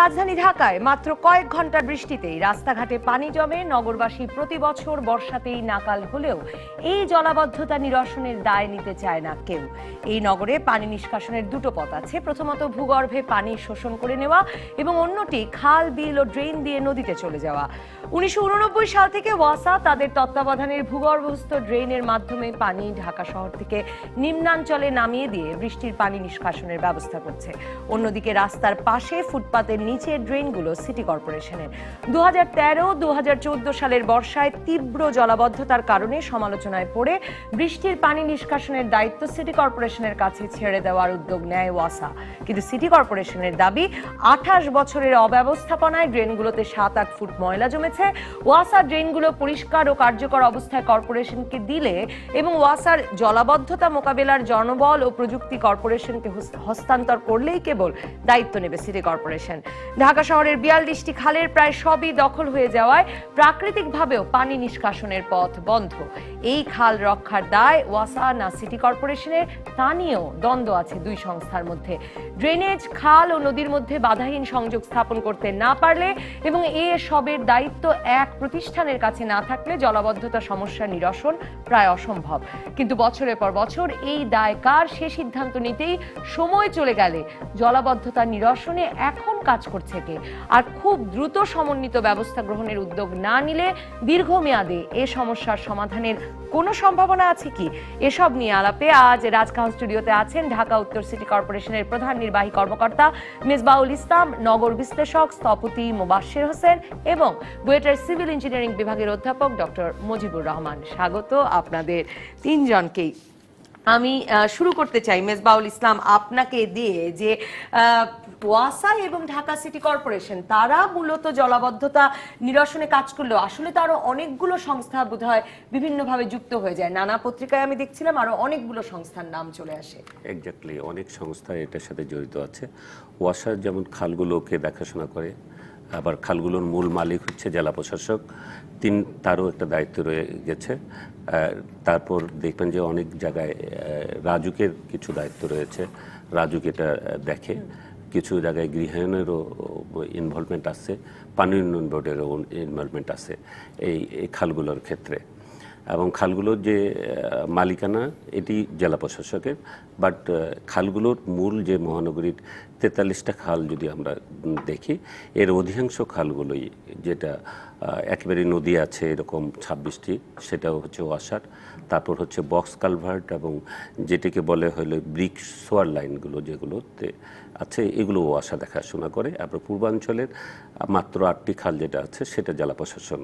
রাজধানী ঢাকায় মাত্র কয়েক ঘন্টা বৃষ্টিতেই রাস্তাঘাটে পানি জমে নগরবাসী প্রতি বছর বর্ষাতেই নাকাল হলেও এই জলাবদ্ধতা নিরসনের দায় নিতে চায় না কেউ এই নগরে পানি নিষ্কাশনের দুটো পথ আছে প্রথমত ভূগর্ভে পানি শোষণ করে নেওয়া এবং অন্যটি খাল বিল ও ড্রেন দিয়ে নদীতে চলে যাওয়া উনিশশো সাল থেকে ওয়াসা তাদের তত্ত্বাবধানের ভূগর্ভস্থ ড্রেনের মাধ্যমে পানি ঢাকা শহর থেকে নিম্নাঞ্চলে নামিয়ে দিয়ে বৃষ্টির পানি নিষ্কাশনের ব্যবস্থা করছে অন্যদিকে রাস্তার পাশে ফুটপাতে নিচের ড্রেনগুলো সিটি কর্পোরেশনের দু হাজার তেরো দু সালের বর্ষায় তীব্র জলাবদ্ধতার কারণে সমালোচনায় পড়ে বৃষ্টির পানি নিষ্কাশনের দায়িত্ব সিটি কর্পোরেশনের কাছে ছেড়ে দেওয়ার উদ্যোগ নেয় ওয়াসা কিন্তু সিটি কর্পোরেশনের দাবি আঠাশ বছরের অব্যবস্থাপনায় ড্রেনগুলোতে সাত আট ফুট ময়লা জমেছে ওয়াসা ড্রেনগুলো পরিষ্কার ও কার্যকর অবস্থায় কর্পোরেশনকে দিলে এবং ওয়াসার জলাবদ্ধতা মোকাবেলার জনবল ও প্রযুক্তি কর্পোরেশনকে হস্তান্তর করলেই কেবল দায়িত্ব নেবে সিটি কর্পোরেশন ঢাকা শহরের বিয়াল্লিশটি খালের প্রায় সবই দখল হয়ে যাওয়ায় প্রাকৃতিকভাবেও পানি নিষ্কাশনের পথ বন্ধ এই খাল রক্ষার দায় ওয়াসা না সিটি কর্পোরেশনের তা নিয়েও দ্বন্দ্ব আছে দুই সংস্থার মধ্যে ড্রেনেজ খাল ও নদীর মধ্যে বাধাহীন সংযোগ স্থাপন করতে না পারলে এবং এ সবের দায়িত্ব এক প্রতিষ্ঠানের কাছে না থাকলে জলাবদ্ধতা সমস্যার নিরসন প্রায় অসম্ভব কিন্তু বছরের পর বছর এই দায় কার সে সিদ্ধান্ত নিতেই সময় চলে গেলে জলাবদ্ধতা নিরসনে এখন কাজ কাজ করছে কে আর খুব দ্রুত সমন্বিত ব্যবস্থা গ্রহণের উদ্যোগ না নিলে দীর্ঘমেয়াদে এ সমস্যার সমাধানের কোনো সম্ভাবনা আছে কি এসব নিয়ে আলাপে আজ রাজকাহন স্টুডিওতে আছেন ঢাকা উত্তর সিটি কর্পোরেশনের প্রধান নির্বাহী কর্মকর্তা মিসবাউল ইসলাম নগর বিশ্লেষক স্থপতি মোবাশ্বের হোসেন এবং বুয়েটার সিভিল ইঞ্জিনিয়ারিং বিভাগের অধ্যাপক ডক্টর মুজিবুর রহমান স্বাগত আপনাদের তিনজনকেই আমি শুরু করতে চাই মেজবাউল ইসলাম আপনাকে দিয়ে যে ওয়াসা এবং ঢাকা সিটি কর্পোরেশন তারা মূলত জলাবদ্ধতা নিরসনে কাজ করলেও আসলে তারও অনেকগুলো সংস্থা বোধ হয় বিভিন্নভাবে যুক্ত হয়ে যায় নানা পত্রিকায় আমি দেখছিলাম আরও অনেকগুলো সংস্থার নাম চলে আসে একজাক্টলি অনেক সংস্থা এটার সাথে জড়িত আছে ওয়াসা যেমন খালগুলোকে দেখাশোনা করে আবার খালগুলোর মূল মালিক হচ্ছে জেলা প্রশাসক তিন তারও একটা দায়িত্ব রয়ে গেছে তারপর দেখবেন যে অনেক জায়গায় রাজুকের কিছু দায়িত্ব রয়েছে রাজুক এটা দেখে কিছু জায়গায় গৃহায়নেরও ইনভলভমেন্ট আছে পানি উন্নয়ন বোর্ডেরও ইনভলভমেন্ট আছে এই খালগুলোর ক্ষেত্রে এবং খালগুলোর যে মালিকানা এটি জেলা প্রশাসকের বাট খালগুলোর মূল যে মহানগরীর তেতাল্লিশটা খাল যদি আমরা দেখি এর অধিকাংশ খালগুলোই যেটা একেবারে নদী আছে এরকম ছাব্বিশটি সেটাও হচ্ছে ওয়াসার তারপর হচ্ছে বক্স কালভার্ট এবং যেটিকে বলে হলো ব্রিক সোয়ার লাইনগুলো যেগুলোতে আছে এগুলোও আসা দেখাশোনা করে আবার পূর্বাঞ্চলের মাত্র আটটি খাল যেটা আছে সেটা জেলা প্রশাসন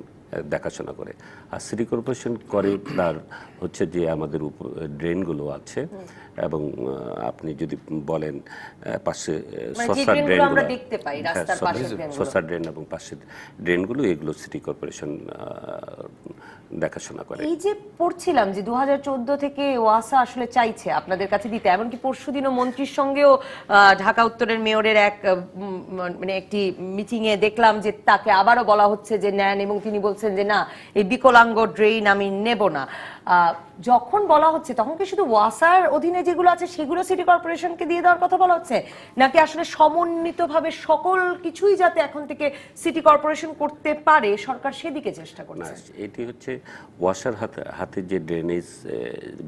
দেখাশোনা করে আর সিটি কর্পোরেশন করে তার হচ্ছে যে আমাদের ড্রেনগুলো আছে এবং আপনি যদি বলেন পাশে সস্তা ড্রেন সস্তা ড্রেন এবং পাশের ড্রেনগুলো এগুলো সিটি কর্পোরেশন দেখাশোনা করে এই যে পড়ছিলাম যে দু থেকে ওয়াসা আসলে চাইছে আপনাদের কাছে দিতে এমনকি পরশু দিনও মন্ত্রীর সঙ্গেও ঢাকা উত্তরের মেয়রের এক মানে একটি মিটিংয়ে দেখলাম যে তাকে আবারও বলা হচ্ছে যে নেন এবং তিনি বলছেন যে না এই বিকলাঙ্গ ড্রেইন আমি নেব না যখন বলা হচ্ছে তখন কি শুধু ওয়াসার অধীনে যেগুলো আছে সেগুলো সিটি কর্পোরেশনকে দিয়ে দেওয়ার কথা বলা হচ্ছে নাকি আসলে সমন্বিতভাবে সকল কিছুই যাতে এখন থেকে সিটি কর্পোরেশন করতে পারে সরকার সেদিকে চেষ্টা করছে এটি হচ্ছে ওয়াসার হাতে হাতে যে ড্রেনেজ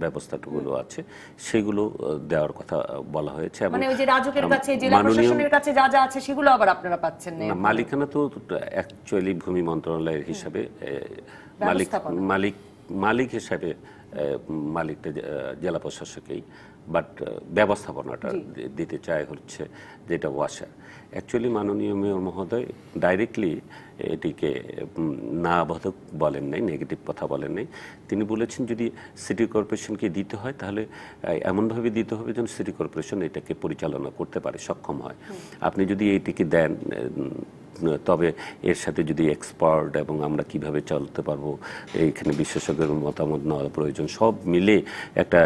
ব্যবস্থাগুলো আছে সেগুলো দেওয়ার কথা বলা হয়েছে মানে ওই যে রাজকের কাছে জেলা প্রশাসনের কাছে যা যা আছে সেগুলো আবার আপনারা পাচ্ছেন না মালিকানা তো অ্যাকচুয়ালি ভূমি মন্ত্রণালয়ের হিসাবে মালিক মালিক মালিক হিসাবে মালিকটা জেলা প্রশাসকেই বাট ব্যবস্থাপনাটা দিতে চায় হচ্ছে যেটা ওয়াসা অ্যাকচুয়ালি মাননীয় মেয়র মহোদয় ডাইরেক্টলি এটিকে না বাধক বলেন নাই নেগেটিভ কথা বলেন নাই তিনি বলেছেন যদি সিটি কর্পোরেশনকে দিতে হয় তাহলে এমনভাবে দিতে হবে যেন সিটি কর্পোরেশন এটাকে পরিচালনা করতে পারে সক্ষম হয় আপনি যদি এইটিকে দেন তবে এর সাথে যদি এক্সপার্ট এবং আমরা কিভাবে চলতে পারবো এইখানে বিশেষজ্ঞের মতামত নেওয়া প্রয়োজন সব মিলে একটা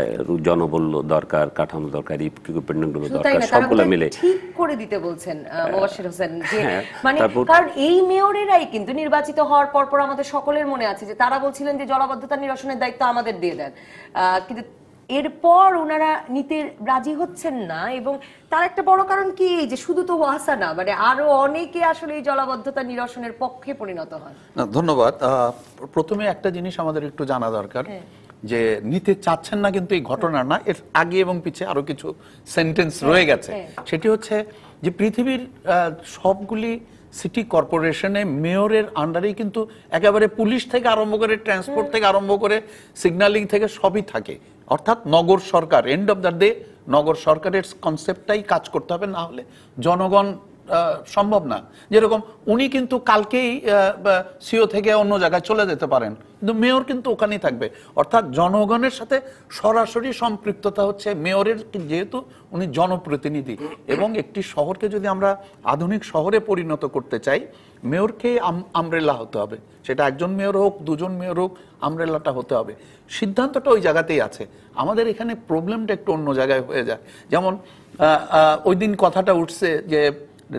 জনবল দরকার কাঠামো দরকার ইকুইপমেন্টগুলো দরকার সবগুলো মিলে ঠিক করে দিতে বলছেন হ্যাঁ। মোবাশির হোসেন হ্যাঁ, মানে কারণ এই মেয়রেরাই কিন্তু নির্বাচিত হওয়ার পর আমাদের সকলের মনে আছে যে তারা বলছিলেন যে জলাবদ্ধতা নিরসনের দায়িত্ব আমাদের দিয়ে দেন কিন্তু এরপর ওনারা নিতে রাজি হচ্ছেন না এবং তার একটা বড় কারণ কি যে শুধু তো ওয়াসা না মানে আরো অনেকে আসলে এই জলাবদ্ধতা নিরসনের পক্ষে পরিণত হয় না ধন্যবাদ প্রথমে একটা জিনিস আমাদের একটু জানা দরকার হ্যাঁ। যে নিতে চাচ্ছেন না কিন্তু এই ঘটনা না এর আগে এবং পিছিয়ে আরো কিছু সেন্টেন্স হ্যাঁ, রয়ে গেছে হ্যাঁ। সেটি হচ্ছে যে পৃথিবীর সবগুলি সিটি কর্পোরেশনে মেয়রের আন্ডারে কিন্তু একেবারে পুলিশ থেকে আরম্ভ করে ট্রান্সপোর্ট থেকে আরম্ভ করে সিগন্যালিং থেকে সবই থাকে অর্থাৎ নগর সরকার এন্ড অব দ্য ডে নগর সরকারের কনসেপ্টটাই কাজ করতে হবে না হলে জনগণ সম্ভব না যেরকম উনি কিন্তু কালকেই সিও থেকে অন্য জায়গায় চলে যেতে পারেন কিন্তু মেয়র কিন্তু ওখানেই থাকবে অর্থাৎ জনগণের সাথে সরাসরি সম্পৃক্ততা হচ্ছে মেয়রের যেহেতু উনি জনপ্রতিনিধি এবং একটি শহরকে যদি আমরা আধুনিক শহরে পরিণত করতে চাই মেয়রকে আমরেলা হতে হবে সেটা একজন মেয়র হোক দুজন মেয়র হোক আমরেলাটা হতে হবে সিদ্ধান্তটা ওই জায়গাতেই আছে আমাদের এখানে প্রবলেমটা একটু অন্য জায়গায় হয়ে যায় যেমন ওই দিন কথাটা উঠছে যে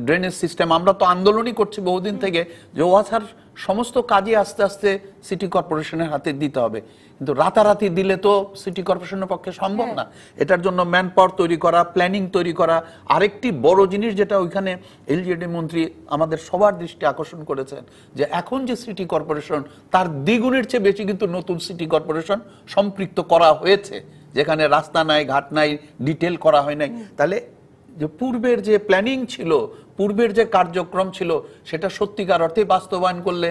ড্রেনেজ সিস্টেম আমরা তো আন্দোলনই করছি বহুদিন থেকে যে ওয়াসার সমস্ত কাজই আস্তে আস্তে সিটি কর্পোরেশনের হাতে দিতে হবে কিন্তু রাতারাতি দিলে তো সিটি কর্পোরেশনের পক্ষে সম্ভব না হ্যাঁ। এটার জন্য ম্যান পাওয়ার তৈরি করা প্ল্যানিং তৈরি করা আরেকটি বড় জিনিস যেটা ওইখানে এলজিডি মন্ত্রী আমাদের সবার দৃষ্টি আকর্ষণ করেছেন যে এখন যে সিটি কর্পোরেশন তার দ্বিগুণের চেয়ে বেশি কিন্তু নতুন সিটি কর্পোরেশন সম্পৃক্ত করা হয়েছে যেখানে রাস্তা নাই ঘাট নাই ডিটেল করা হয় নাই তাহলে যে পূর্বের যে প্ল্যানিং ছিল পূর্বের যে কার্যক্রম ছিল সেটা সত্যিকার অর্থে বাস্তবায়ন করলে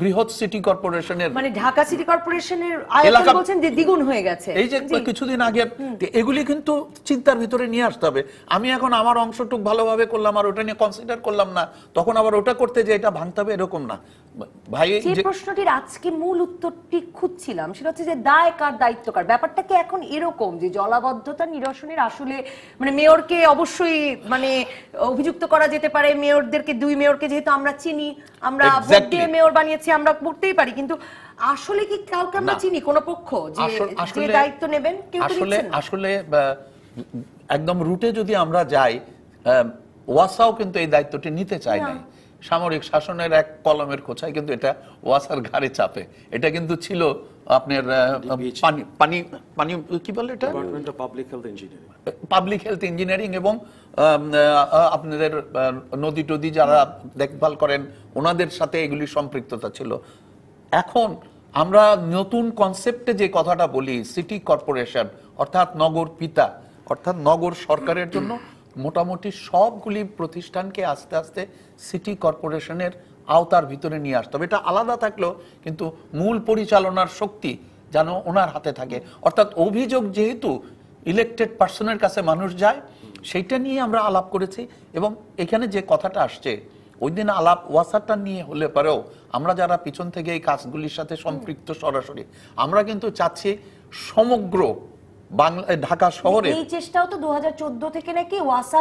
বৃহৎ সিটি কর্পোরেশনের মানে ঢাকা সিটি কর্পোরেশনের আয়তন বলছেন যে দ্বিগুণ হয়ে গেছে এই যে কিছুদিন আগে এগুলি কিন্তু চিন্তার ভিতরে নিয়ে আসতে হবে আমি এখন আমার অংশটুক ভালোভাবে করলাম আর ওটা নিয়ে কনসিডার করলাম না তখন আবার ওটা করতে যে এটা ভাঙতে হবে এরকম না ভাই যে প্রশ্নটির আজকে মূল উত্তরটি খুঁজছিলাম সেটা হচ্ছে যে দায় কার দায়িত্ব কার ব্যাপারটা কি এখন এরকম যে জলাবদ্ধতা নিরসনের আসলে মানে মেয়রকে অবশ্যই মানে অভিযুক্ত করা যেতে পারে মেয়রদেরকে দুই মেয়রকে যেহেতু আমরা চিনি আমরা ভোট দিয়ে মেয়র জানিয়েছি আমরা করতেই পারি কিন্তু আসলে কি কাউকে আমরা চিনি কোন পক্ষ যে দায়িত্ব নেবেন কেউ আসলে আসলে একদম রুটে যদি আমরা যাই ওয়াসাও কিন্তু এই দায়িত্বটি নিতে চায় নাই সামরিক শাসনের এক কলমের খোঁচায় কিন্তু এটা ওয়াসার ঘাড়ে চাপে এটা কিন্তু ছিল আপনার পানি পানি পানি কি বলে এটা public health engineering public health engineering এবং আপনাদের নদী টদী যারা দেখভাল করেন ওনাদের সাথে এগুলি সম্পৃক্ততা ছিল এখন আমরা নতুন কনসেপ্টে যে কথাটা বলি সিটি কর্পোরেশন অর্থাৎ নগর পিতা অর্থাৎ নগর সরকারের জন্য মোটামুটি সবগুলি প্রতিষ্ঠানকে আস্তে আস্তে সিটি কর্পোরেশনের আওতার ভিতরে নিয়ে আসতে হবে এটা আলাদা থাকলেও কিন্তু মূল পরিচালনার শক্তি যেন ওনার হাতে থাকে অর্থাৎ অভিযোগ যেহেতু ইলেকটেড পার্সনের কাছে মানুষ যায় সেইটা নিয়ে আমরা আলাপ করেছি এবং এখানে যে কথাটা আসছে ওই দিন আলাপ ওয়াসাটা নিয়ে হলে পরেও আমরা যারা পিছন থেকে এই কাজগুলির সাথে সম্পৃক্ত সরাসরি আমরা কিন্তু চাচ্ছি সমগ্র ঢাকা শহরে এই চেষ্টাও তো থেকে নাকি ওয়াসা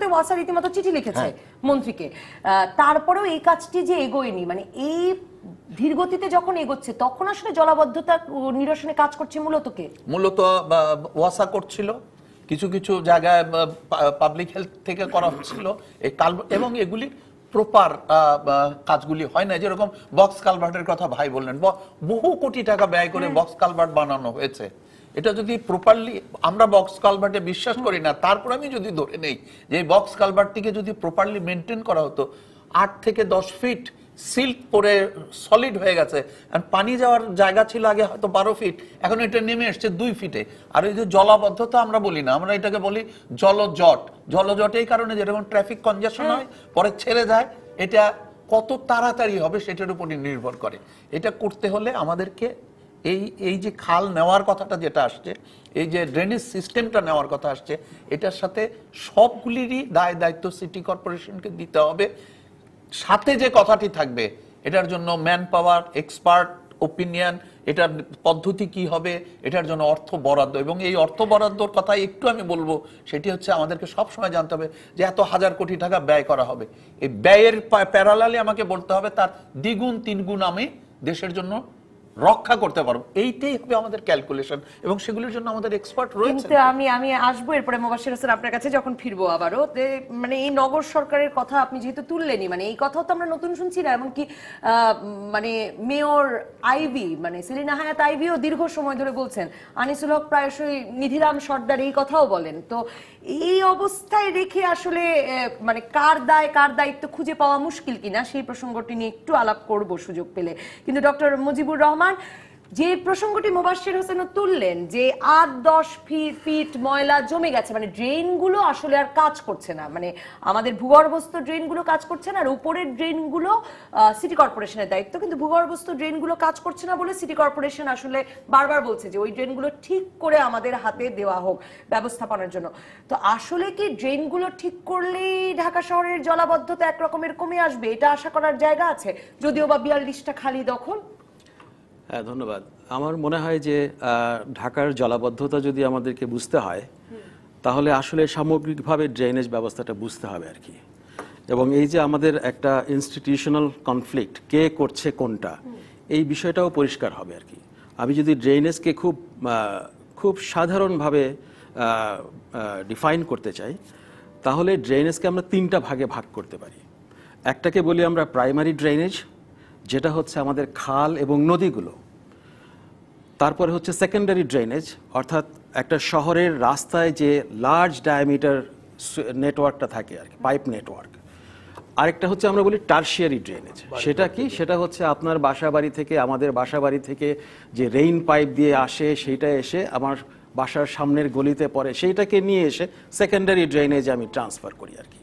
তে ওয়াসা রীতিমতো চিঠি লিখেছে হ্যাঁ। মন্ত্রীকে তারপরেও এই কাজটি যে এগোয়নি মানে এই ধীরগতিতে যখন এগোচ্ছে তখন আসলে জলাবদ্ধতা নিরসনে কাজ করছে মূলত কে মূলত ওয়াসা করছিল কিছু কিছু জায়গায় পাবলিক হেলথ থেকে করা হচ্ছিল এবং এগুলি প্রপার কাজগুলি হয় না যেরকম বক্স কালভার্টের কথা ভাই বললেন বহু কোটি টাকা ব্যয় করে হ্যাঁ। বক্স কালভার্ট বানানো হয়েছে এটা যদি প্রপারলি আমরা বক্স কালভার্টে বিশ্বাস করি না তারপর আমি যদি ধরে নেই যে বক্স কালভার্টটিকে যদি প্রপারলি মেনটেন করা হতো আট থেকে দশ ফিট সিল্ক পরে সলিড হয়ে গেছে আর পানি যাওয়ার জায়গা ছিল আগে হয়তো বারো ফিট এখন এটা নেমে এসছে দুই ফিটে আর এই যে জলাবদ্ধতা আমরা বলি না আমরা এটাকে বলি জলজট জলজট এই কারণে যেরকম ট্রাফিক কনজেশন হয় পরে ছেড়ে যায় এটা কত তাড়াতাড়ি হবে সেটার উপর নির্ভর করে এটা করতে হলে আমাদেরকে এই এই যে খাল নেওয়ার কথাটা যেটা আসছে এই যে ড্রেনেজ সিস্টেমটা নেওয়ার কথা আসছে এটার সাথে সবগুলিরই দায় দায়িত্ব সিটি কর্পোরেশনকে দিতে হবে সাথে যে কথাটি থাকবে এটার জন্য ম্যান পাওয়ার এক্সপার্ট ওপিনিয়ন এটার পদ্ধতি কি হবে এটার জন্য অর্থ বরাদ্দ এবং এই অর্থ বরাদ্দর কথা একটু আমি বলবো সেটি হচ্ছে আমাদেরকে সবসময় জানতে হবে যে এত হাজার কোটি টাকা ব্যয় করা হবে এই ব্যয়ের প্যারালালে আমাকে বলতে হবে তার দ্বিগুণ তিনগুণ আমি দেশের জন্য রক্ষা করতে পারবো এইটাই হবে আমাদের ক্যালকুলেশন এবং সেগুলোর জন্য আমাদের এক্সপার্ট রয়েছে কিন্তু আমি আমি আসবো এরপরে মোবাশির হোসেন আপনার কাছে যখন ফিরবো আবারও মানে এই নগর সরকারের কথা আপনি যেহেতু তুললেনি মানে এই কথাও তো আমরা নতুন শুনছি না এমনকি মানে মেয়র আইবি মানে সেলিনা হায়াত আইবিও দীর্ঘ সময় ধরে বলছেন আনিসুল হক প্রায়শই নিধিরাম সর্দার এই কথাও বলেন তো এই অবস্থায় রেখে আসলে মানে কার দায় কার দায়িত্ব খুঁজে পাওয়া মুশকিল কিনা সেই প্রসঙ্গটি নিয়ে একটু আলাপ করব সুযোগ পেলে কিন্তু ডক্টর মুজিবুর রহমান রহমান যে প্রসঙ্গটি মোবাশ্বের হোসেনও তুললেন যে আট দশ ফিট ময়লা জমে গেছে মানে ড্রেনগুলো আসলে আর কাজ করছে না মানে আমাদের ভূগর্ভস্থ ড্রেনগুলো কাজ করছে না আর উপরের ড্রেনগুলো সিটি কর্পোরেশনের দায়িত্ব কিন্তু ভূগর্ভস্থ ড্রেনগুলো কাজ করছে না বলে সিটি কর্পোরেশন আসলে বারবার বলছে যে ওই ড্রেনগুলো ঠিক করে আমাদের হাতে দেওয়া হোক ব্যবস্থাপনার জন্য তো আসলে কি ড্রেনগুলো ঠিক করলেই ঢাকা শহরের জলাবদ্ধতা একরকমের কমে আসবে এটা আশা করার জায়গা আছে যদিও বা বিয়াল্লিশটা খালি দখল হ্যাঁ ধন্যবাদ আমার মনে হয় যে ঢাকার জলাবদ্ধতা যদি আমাদেরকে বুঝতে হয় তাহলে আসলে সামগ্রিকভাবে ড্রেনেজ ব্যবস্থাটা বুঝতে হবে আর কি এবং এই যে আমাদের একটা ইনস্টিটিউশনাল কনফ্লিক্ট কে করছে কোনটা এই বিষয়টাও পরিষ্কার হবে আর কি আমি যদি ড্রেনেজকে খুব খুব সাধারণভাবে ডিফাইন করতে চাই তাহলে ড্রেনেজকে আমরা তিনটা ভাগে ভাগ করতে পারি একটাকে বলি আমরা প্রাইমারি ড্রেনেজ যেটা হচ্ছে আমাদের খাল এবং নদীগুলো তারপরে হচ্ছে সেকেন্ডারি ড্রেনেজ অর্থাৎ একটা শহরের রাস্তায় যে লার্জ ডায়ামিটার নেটওয়ার্কটা থাকে আর কি পাইপ নেটওয়ার্ক আরেকটা হচ্ছে আমরা বলি টার্সিয়ারি ড্রেনেজ সেটা কি সেটা হচ্ছে আপনার বাসা বাড়ি থেকে আমাদের বাসা বাড়ি থেকে যে রেইন পাইপ দিয়ে আসে সেইটা এসে আমার বাসার সামনের গলিতে পড়ে সেইটাকে নিয়ে এসে সেকেন্ডারি ড্রেনেজ আমি ট্রান্সফার করি আর কি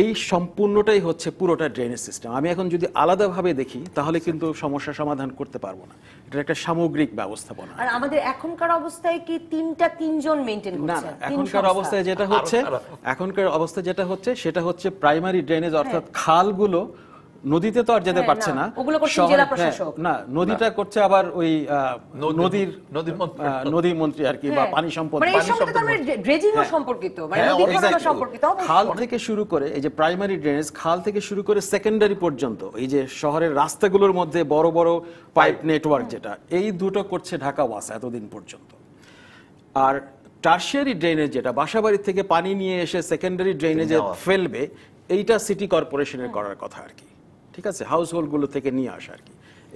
এই সম্পূর্ণটাই হচ্ছে পুরোটা ড্রেনেজ সিস্টেম আমি এখন যদি আলাদাভাবে দেখি তাহলে কিন্তু সমস্যা সমাধান করতে পারবো না এটা একটা সামগ্রিক ব্যবস্থাপনা আর আমাদের এখনকার অবস্থায় কি তিনটা তিনজন মেইনটেইন করছে না এখনকার অবস্থায় যেটা হচ্ছে এখনকার অবস্থা যেটা হচ্ছে সেটা হচ্ছে প্রাইমারি হ্যাঁ। ড্রেনেজ অর্থাৎ খালগুলো নদীতে তো আর যেতে হ্যাঁ, পারছে না হ্যাঁ, নদীটা করছে আবার ওই নদীর নদী মন্ত্রী আর কি বা হ্যাঁ। পানি সম্পদ মানে মানে খাল থেকে শুরু করে এই যে প্রাইমারি ড্রেনেজ খাল থেকে শুরু করে সেকেন্ডারি পর্যন্ত এই যে শহরের রাস্তাগুলোর মধ্যে বড় বড় পাইপ নেটওয়ার্ক যেটা এই দুটো করছে ঢাকা ওয়াসা এতদিন পর্যন্ত আর টার্সিয়ারি ড্রেনেজ যেটা বাসাবাড়ি থেকে পানি নিয়ে এসে সেকেন্ডারি ড্রেনেজে ফেলবে এইটা সিটি কর্পোরেশনের করার কথা আর কি ঠিক আছে হাউস হোল্ডগুলো থেকে নিয়ে আসা আর কি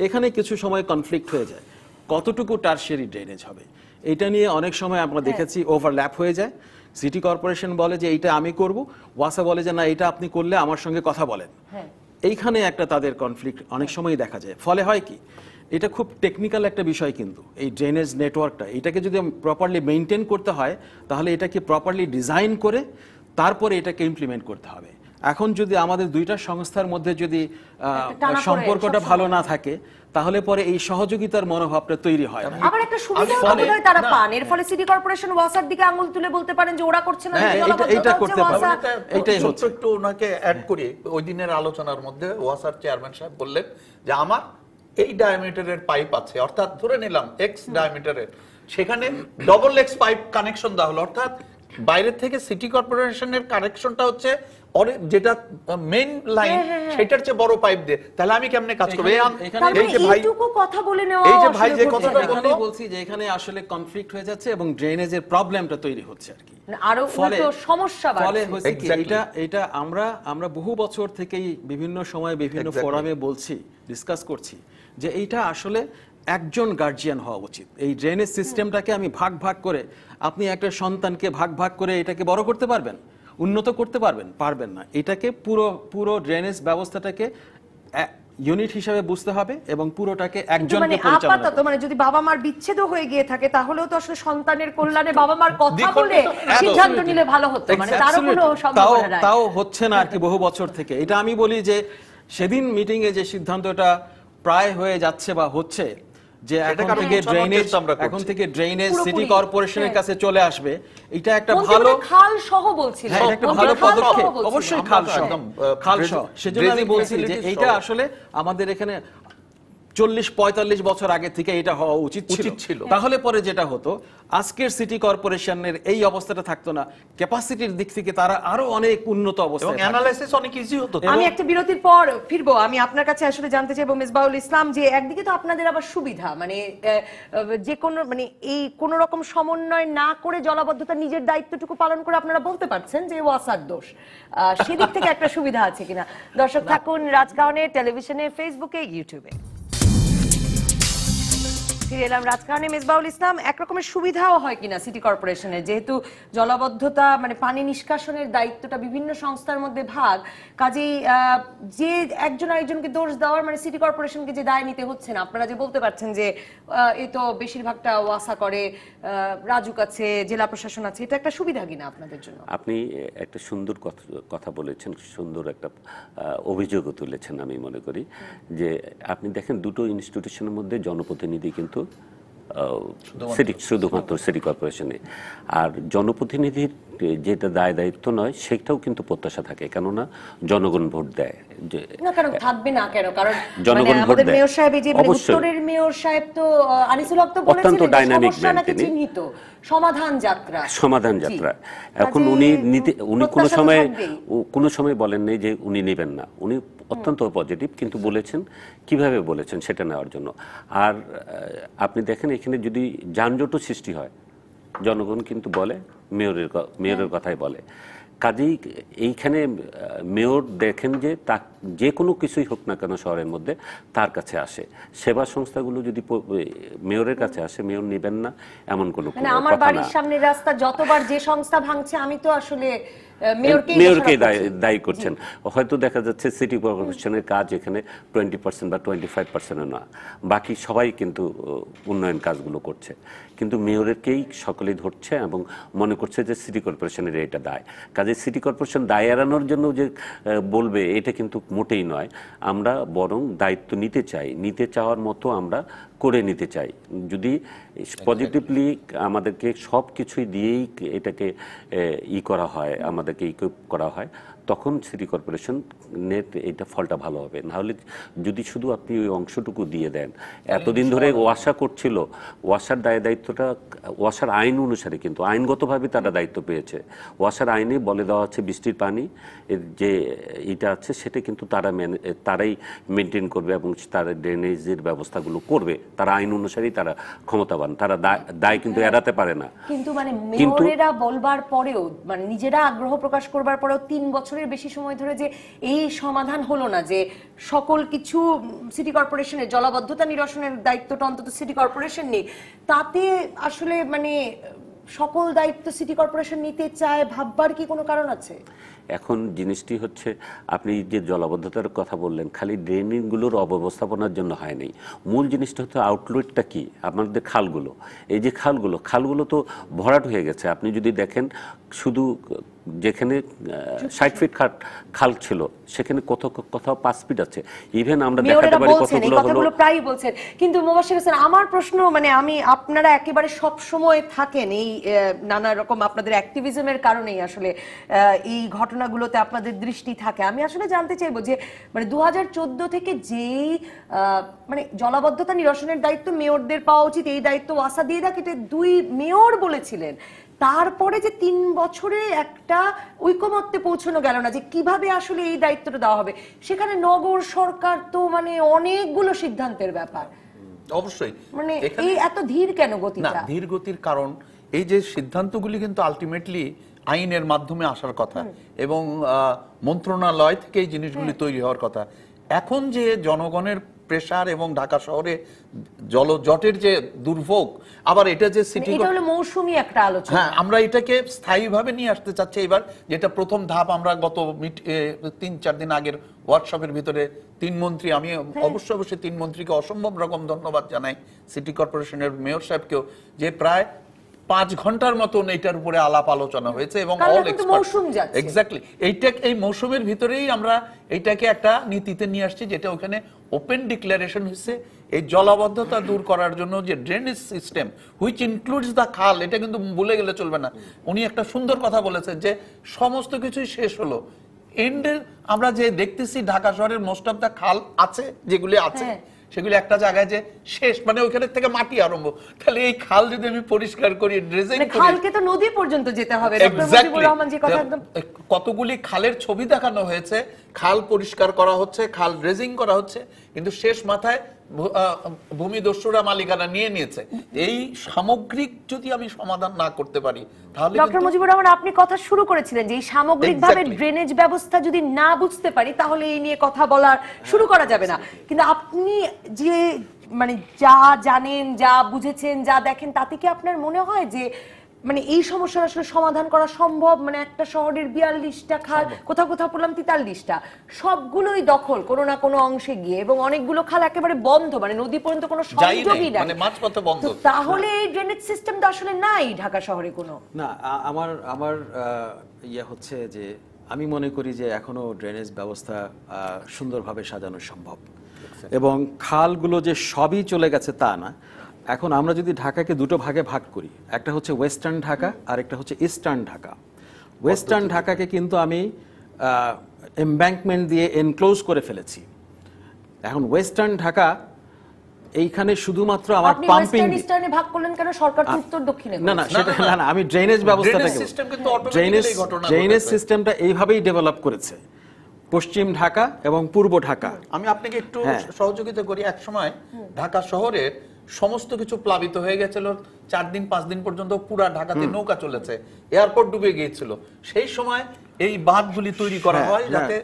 এখানে কিছু সময় কনফ্লিক্ট হয়ে যায় কতটুকু টার্সিয়ারি ড্রেনেজ হবে এটা নিয়ে অনেক সময় আমরা হ্যাঁ। দেখেছি ওভারল্যাপ হয়ে যায় সিটি কর্পোরেশন বলে যে এইটা আমি করব ওয়াসা বলে যে না এটা আপনি করলে আমার সঙ্গে কথা বলেন হ্যাঁ। এইখানে একটা তাদের কনফ্লিক্ট অনেক হ্যাঁ। সময় দেখা যায় ফলে হয় কি এটা খুব টেকনিক্যাল একটা বিষয় কিন্তু এই ড্রেনেজ নেটওয়ার্কটা এটাকে যদি প্রপারলি মেনটেন করতে হয় তাহলে এটাকে প্রপারলি ডিজাইন করে তারপরে এটাকে ইমপ্লিমেন্ট করতে হবে এখন যদি আমাদের দুইটা সংস্থার মধ্যে যদি সম্পর্কটা ভালো না থাকে তাহলে পরে এই সহযোগিতার মনোভাবটা তৈরি হয় আবার একটা সুবিধা তারা পান এর ফলে সিটি কর্পোরেশন ওয়াসার দিকে আঙুল তুলে বলতে পারেন যে ওরা করছে না হ্যাঁ, এটা করতে পারে এটাই হচ্ছে একটু ওনাকে অ্যাড করি ওই দিনের আলোচনার মধ্যে ওয়াসার চেয়ারম্যান সাহেব বললেন যে আমার এই ডায়ামিটারের পাইপ আছে অর্থাৎ ধরে নিলাম এক্স ডায়ামিটারের সেখানে ডবল এক্স পাইপ কানেকশন দেওয়া হলো অর্থাৎ বাইরে থেকে সিটি কর্পোরেশনের কানেকশনটা হচ্ছে যেটা মেইন লাইন হ্যাঁ, হ্যাঁ, হ্যাঁ। সেটার চেয়ে বড় পাইপ তাহলে আমি কেমনে কাজ মানে এই যে ভাই কথা বলে নেওয়া এই যে ভাই যে কথাটা বললো বলছি যে এখানে আসলে কনফ্লিক্ট হয়ে যাচ্ছে এবং ড্রেনেজের প্রবলেমটা তৈরি হচ্ছে আর কি মানে আরো সমস্যা হচ্ছে এটা এটা আমরা আমরা বহু বছর থেকেই বিভিন্ন সময় বিভিন্ন ফোরামে বলছি ডিসকাস করছি যে এইটা আসলে একজন গার্জিয়ান হওয়া উচিত এই ড্রেনেজ সিস্টেমটাকে আমি ভাগ ভাগ করে আপনি একটা সন্তানকে ভাগ ভাগ করে এটাকে বড় করতে পারবেন উন্নত করতে পারবেন পারবেন না এটাকে পুরো পুরো ড্রেনেজ ব্যবস্থাটাকে ইউনিট হিসাবে বুঝতে হবে এবং পুরোটাকে একজনকে মানে পরিচালনা আপাতত মানে যদি বাবা মার বিচ্ছেদ হয়ে গিয়ে থাকে তাহলেও তো আসলে সন্তানের কল্যাণে বাবা মার কথা বলে সিদ্ধান্ত নিলে ভালো হতো মানে তারও কোনো সম্ভাবনা নাই তাও হচ্ছে না আর কি বহু বছর থেকে এটা আমি বলি যে সেদিন মিটিং এ যে সিদ্ধান্তটা প্রায় হয়ে যাচ্ছে বা হচ্ছে যে এখন থেকে ড্রেনেজ এখন থেকে ড্রেনেজ সিটি কর্পোরেশনের কাছে চলে আসবে এটা একটা ভালো মানে খাল সহ বলছিল হ্যাঁ, একটা ভালো মানে পদক্ষেপ অবশ্যই খাল সহ খাল সহ সেজন্য আমি বলছি যে এটা আসলে আমাদের এখানে চল্লিশ পঁয়তাল্লিশ বছর আগে থেকে এটা হওয়া উচিত ছিল তাহলে পরে যেটা হতো আজকের সিটি কর্পোরেশনের এই অবস্থাটা থাকতো না ক্যাপাসিটির দিক থেকে তারা আরো অনেক উন্নত অবস্থা অ্যানালাইসিস অনেক ইজি হতো আমি একটা বিরতির পর ফিরবো আমি আপনার কাছে আসলে জানতে চাইবো মিসবাউল ইসলাম যে একদিকে তো আপনাদের আবার সুবিধা মানে যে কোনো মানে এই কোনো রকম সমন্বয় না করে জলাবদ্ধতা নিজের দায়িত্বটুকু পালন করে আপনারা বলতে পারছেন যে ওয়াসার দোষ সেদিক থেকে একটা সুবিধা আছে কিনা দর্শক থাকুন রাজকাহনের টেলিভিশনে ফেসবুকে ইউটিউবে ফিরে এলাম রাজকারণে মেজবাউল ইসলাম একরকমের সুবিধাও হয় কিনা সিটি কর্পোরেশনের যেহেতু জলাবদ্ধতা মানে পানি নিষ্কাশনের দায়িত্বটা বিভিন্ন সংস্থার মধ্যে ভাগ কাজেই যে একজন আরেকজনকে দোষ দেওয়ার মানে সিটি কর্পোরেশনকে যে দায় নিতে হচ্ছে না আপনারা যে বলতে পারছেন যে এ তো বেশিরভাগটা ওয়াসা করে রাজুক আছে জেলা প্রশাসন আছে এটা একটা সুবিধা কিনা আপনাদের জন্য আপনি একটা সুন্দর কথা বলেছেন সুন্দর একটা অভিযোগও তুলেছেন আমি মনে করি যে আপনি দেখেন দুটো ইনস্টিটিউশনের মধ্যে জনপ্রতিনিধি কিন্তু সিটি শুধুমাত্র সিটি কর্পোরেশনে আর জনপ্রতিনিধির যেটা দায় দায়িত্ব নয় সেটাও কিন্তু প্রত্যাশা থাকে কেননা জনগণ ভোট দেয় থাকবে না কেন মানে মানে মেয়র সাহেব তো আনিসুল সমাধান যাত্রা সমাধান যাত্রা এখন উনি নিতে উনি কোনো সময় কোনো সময় বলেন নাই যে উনি নেবেন না উনি অত্যন্ত পজিটিভ কিন্তু বলেছেন কিভাবে বলেছেন সেটা নেওয়ার জন্য আর আপনি দেখেন এখানে যদি যানজটও সৃষ্টি হয় জনগণ কিন্তু বলে মেয়রের মেয়রের কথাই বলে কাজেই এইখানে মেয়র দেখেন যে তাকে যে কোনো কিছুই হোক না কেন শহরের মধ্যে তার কাছে আসে সেবা সংস্থাগুলো যদি মেয়রের কাছে আসে মেয়র নেবেন না এমন কোনো মানে আমার বাড়ির সামনে রাস্তা যতবার যে সংস্থা ভাঙছে আমি তো আসলে মেয়রকে দায়ী করছেন হয়তো দেখা যাচ্ছে সিটি কর্পোরেশনের কাজ এখানে টোয়েন্টি পার্সেন্ট বা টোয়েন্টি ফাইভ পার্সেন্টও না বাকি সবাই কিন্তু উন্নয়ন কাজগুলো করছে কিন্তু মেয়রেরকেই সকলেই ধরছে এবং মনে করছে যে সিটি কর্পোরেশনের এটা দায় কাজে সিটি কর্পোরেশন দায় এড়ানোর জন্য যে বলবে এটা কিন্তু মোটেই নয় আমরা বরং দায়িত্ব নিতে চাই নিতে চাওয়ার মতো আমরা করে নিতে চাই যদি পজিটিভলি আমাদেরকে সব কিছুই দিয়েই এটাকে ই করা হয় আমাদেরকে ইকুইপ করা হয় তখন সিটি কর্পোরেশন নেট এটা ফলটা ভালো হবে নাহলে যদি শুধু আপনি ওই অংশটুকু দিয়ে দেন হ্যাঁ, এতদিন ধরে ওয়াসা করছিল ওয়াসার দায় দায়িত্বটা ওয়াসার আইন অনুসারে কিন্তু আইনগতভাবে তারা দায়িত্ব পেয়েছে ওয়াসার আইনে বলে দেওয়া আছে বৃষ্টির পানি যে এটা আছে সেটা কিন্তু তারা তারাই মেনটেন করবে এবং তারা ড্রেনেজের ব্যবস্থাগুলো করবে তারা আইন অনুসারেই তারা ক্ষমতাবান তারা দায় কিন্তু হ্যাঁ। এড়াতে পারে না কিন্তু মানে মেয়রেরা বলবার পরেও মানে নিজেরা আগ্রহ প্রকাশ করবার পরেও তিন বছরের বেশি সময় ধরে যে এই সমাধান হলো না যে সকল কিছু সিটি কর্পোরেশনের জলাবদ্ধতা নিরসনের দায়িত্বটা অন্তত সিটি কর্পোরেশন নেই তাতে আসলে মানে সকল দায়িত্ব সিটি কর্পোরেশন নিতে চায় ভাববার কি কোনো কারণ আছে এখন জিনিসটি হচ্ছে আপনি যে জলাবদ্ধতার কথা বললেন খালি ড্রেনিংগুলোর অব্যবস্থাপনার জন্য হয় নাই মূল জিনিসটা হচ্ছে আউটলেটটা কি আপনাদের খালগুলো এই যে খালগুলো খালগুলো তো ভরাট হয়ে গেছে আপনি যদি দেখেন শুধু যেখানে ষাট ফিট খাট খাল ছিল সেখানে কত কোথাও পাঁচ ফিট আছে ইভেন আমরা দেখাতে পারি কতগুলো হলো প্রায় বলছেন কিন্তু মোবাশির হোসেন আমার প্রশ্ন মানে আমি আপনারা একেবারে সব সময় থাকেন এই নানা রকম আপনাদের অ্যাক্টিভিজমের কারণেই আসলে এই ঘটনা ঘটনাগুলোতে আপনাদের দৃষ্টি থাকে আমি আসলে জানতে চাইবো যে মানে দু থেকে যেই মানে জলাবদ্ধতা নিরসনের দায়িত্ব মেয়রদের পাওয়া উচিত এই দায়িত্ব ওয়াসা দিয়ে এটা দুই মেয়র বলেছিলেন তারপরে যে তিন বছরে একটা ঐকমত্যে পৌঁছানো গেল না যে কিভাবে আসলে এই দায়িত্বটা দেওয়া হবে সেখানে নগর সরকার তো মানে অনেকগুলো সিদ্ধান্তের ব্যাপার অবশ্যই মানে এই এত ধীর কেন গতি না ধীর গতির কারণ এই যে সিদ্ধান্তগুলি কিন্তু আলটিমেটলি আইনের মাধ্যমে আসার কথা এবং মন্ত্রণালয় থেকে এই জিনিসগুলি হ্যাঁ। তৈরি হওয়ার কথা এখন যে জনগণের প্রেশার এবং ঢাকা শহরে জলজটের যে দুর্ভোগ আবার এটা যে সিটি মৌসুমি একটা আলোচনা হ্যাঁ আমরা এটাকে স্থায়ীভাবে নিয়ে আসতে চাচ্ছি এবার যেটা প্রথম ধাপ আমরা গত তিন চার দিন আগের ওয়ার্কশপের ভিতরে তিন মন্ত্রী আমি হ্যাঁ। অবশ্য অবশ্যই তিন মন্ত্রীকে অসম্ভব রকম ধন্যবাদ জানাই সিটি কর্পোরেশনের মেয়র সাহেবকেও যে প্রায় পাঁচ ঘন্টার মতন এটার উপরে আলাপ আলোচনা হয়েছে এবং এই মৌসুমের ভিতরেই আমরা এইটাকে একটা নীতিতে নিয়ে আসছি যেটা ওখানে ওপেন ডিক্লারেশন হয়েছে এই জলাবদ্ধতা দূর করার জন্য যে drainage system which includes the খাল এটা কিন্তু বলে গেলে চলবে না উনি একটা সুন্দর কথা বলেছেন যে সমস্ত কিছুই শেষ হলো এন্ডের আমরা যে দেখতেছি ঢাকা শহরের মোস্ট অফ দ্য খাল আছে যেগুলি আছে হ্যাঁ। সেগুলো একটা জায়গায় যে শেষ মানে ওইখানে থেকে মাটি আরম্ভ তাহলে এই খাল যদি আমি পরিষ্কার করি ড্রেজিং মানে খালকে তো নদী পর্যন্ত যেতে হবে কতগুলি খালের ছবি দেখানো হয়েছে খাল পরিষ্কার করা হচ্ছে খাল ড্রেজিং করা হচ্ছে কিন্তু শেষ মাথায় ভূমিদস্যুরা মালিকানা নিয়ে নিয়েছে এই সামগ্রিক যদি আমি সমাধান না করতে পারি তাহলে ডক্টর মুজিবুর রহমান আপনি কথা শুরু করেছিলেন যে এই সামগ্রিকভাবে ড্রেনেজ ব্যবস্থা যদি না বুঝতে পারি তাহলে এই নিয়ে কথা বলার শুরু করা যাবে না কিন্তু আপনি যে মানে যা জানেন যা বুঝেছেন যা দেখেন তাতে কি আপনার মনে হয় যে মানে এই সমস্যার আসলে সমাধান করা সম্ভব মানে একটা শহরের বিয়াল্লিশটা খাল কোথাও কোথাও পড়লাম তেতাল্লিশটা সবগুলোই দখল কোনো না কোনো অংশে গিয়ে এবং অনেকগুলো খাল একেবারে বন্ধ মানে নদী পর্যন্ত কোনো সংযোগই নাই মানে তাহলে এই ড্রেনেজ সিস্টেম তো আসলে নাই ঢাকা শহরে কোনো না আমার আমার ইয়ে হচ্ছে যে আমি মনে করি যে এখনো ড্রেনেজ ব্যবস্থা সুন্দরভাবে সাজানো সম্ভব এবং খালগুলো যে সবই চলে গেছে তা না এখন আমরা যদি ঢাকাকে দুটো ভাগে ভাগ করি একটা হচ্ছে ওয়েস্টার্ন ঢাকা আর একটা হচ্ছে ইস্টার্ন ঢাকা ওয়েস্টার্ন ঢাকাকে কিন্তু আমি এম্ব্যাঙ্কমেন্ট দিয়ে এনক্লোজ করে ফেলেছি এখন ওয়েস্টার্ন ঢাকা এইখানে শুধুমাত্র আমার পাম্পিং ইস্টার্নে ভাগ করলেন কেন সরকার উত্তর দক্ষিণে না না সেটা না না আমি ড্রেনেজ ব্যবস্থাটাকে ড্রেনেজ ড্রেনেজ সিস্টেমটা এইভাবেই ডেভেলপ করেছে পশ্চিম ঢাকা এবং পূর্ব ঢাকা আমি আপনাকে একটু হ্যাঁ। সহযোগিতা করি এক সময় ঢাকা শহরের সমস্ত কিছু প্লাবিত হয়ে গেছিল চার দিন পাঁচ দিন পর্যন্ত পুরা ঢাকাতে নৌকা চলেছে এয়ারপোর্ট ডুবে গিয়েছিল সেই সময় এই বাঁধগুলি তৈরি করা হ্যাঁ, হয় হ্যাঁ। যাতে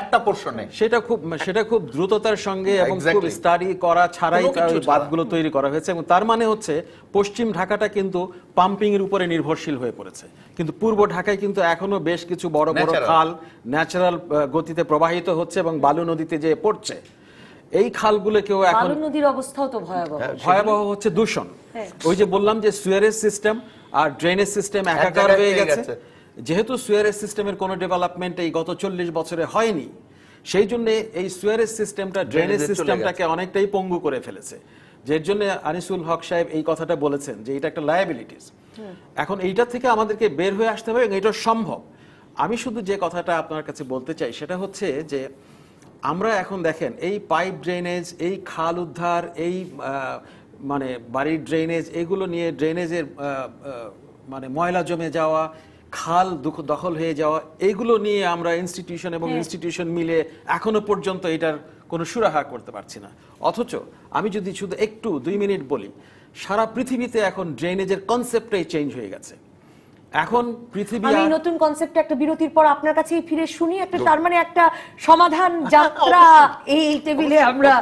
একটা পোর্শনে সেটা খুব সেটা খুব দ্রুততার সঙ্গে হ্যাঁ, এবং খুব স্টাডি করা ছাড়াই বাঁধগুলো তৈরি করা হয়েছে এবং তার মানে হচ্ছে পশ্চিম ঢাকাটা কিন্তু পাম্পিং এর উপরে নির্ভরশীল হয়ে পড়েছে কিন্তু পূর্ব ঢাকায় কিন্তু এখনো বেশ কিছু বড় বড় খাল ন্যাচারাল গতিতে প্রবাহিত হচ্ছে এবং বালু নদীতে যে পড়ছে এই খালগুলো কেউ এখন নদীর অবস্থাও তো ভয়াবহ হ্যাঁ, ভয়াবহ হচ্ছে দূষণ হ্যাঁ। ওই যে বললাম যে সুয়ারেজ সিস্টেম আর ড্রেনেজ সিস্টেম একাকার হয়ে গেছে যেহেতু সুয়ারেজ সিস্টেমের কোনো ডেভেলপমেন্ট এই গত চল্লিশ বছরে হয়নি সেই জন্য এই সুয়ারেজ সিস্টেমটা ড্রেনেজ সিস্টেমটাকে অনেকটাই পঙ্গু করে ফেলেছে যের জন্য আনিসুল হক সাহেব এই কথাটা বলেছেন যে এটা একটা লায়াবিলিটিস এখন এইটা থেকে আমাদেরকে বের হয়ে আসতে হবে এবং এটা সম্ভব আমি শুধু যে কথাটা আপনার কাছে বলতে চাই সেটা হচ্ছে যে আমরা এখন দেখেন এই পাইপ ড্রেনেজ এই খাল উদ্ধার এই মানে বাড়ির ড্রেনেজ এগুলো নিয়ে ড্রেনেজের মানে ময়লা জমে যাওয়া খাল দখল হয়ে যাওয়া এগুলো নিয়ে আমরা ইনস্টিটিউশন এবং ইনস্টিটিউশন হ্যাঁ। মিলে এখনো পর্যন্ত এটার কোনো সুরাহা করতে পারছি না অথচ আমি যদি শুধু একটু দুই মিনিট বলি সারা পৃথিবীতে এখন ড্রেনেজের কনসেপ্টটাই চেঞ্জ হয়ে গেছে এখন পৃথিবী আমি নতুন কনসেপ্টে একটা বিরতির পর আপনার কাছেই ফিরে শুনি একটা তার মানে একটা সমাধান যাত্রা এই টেবিলে আমরা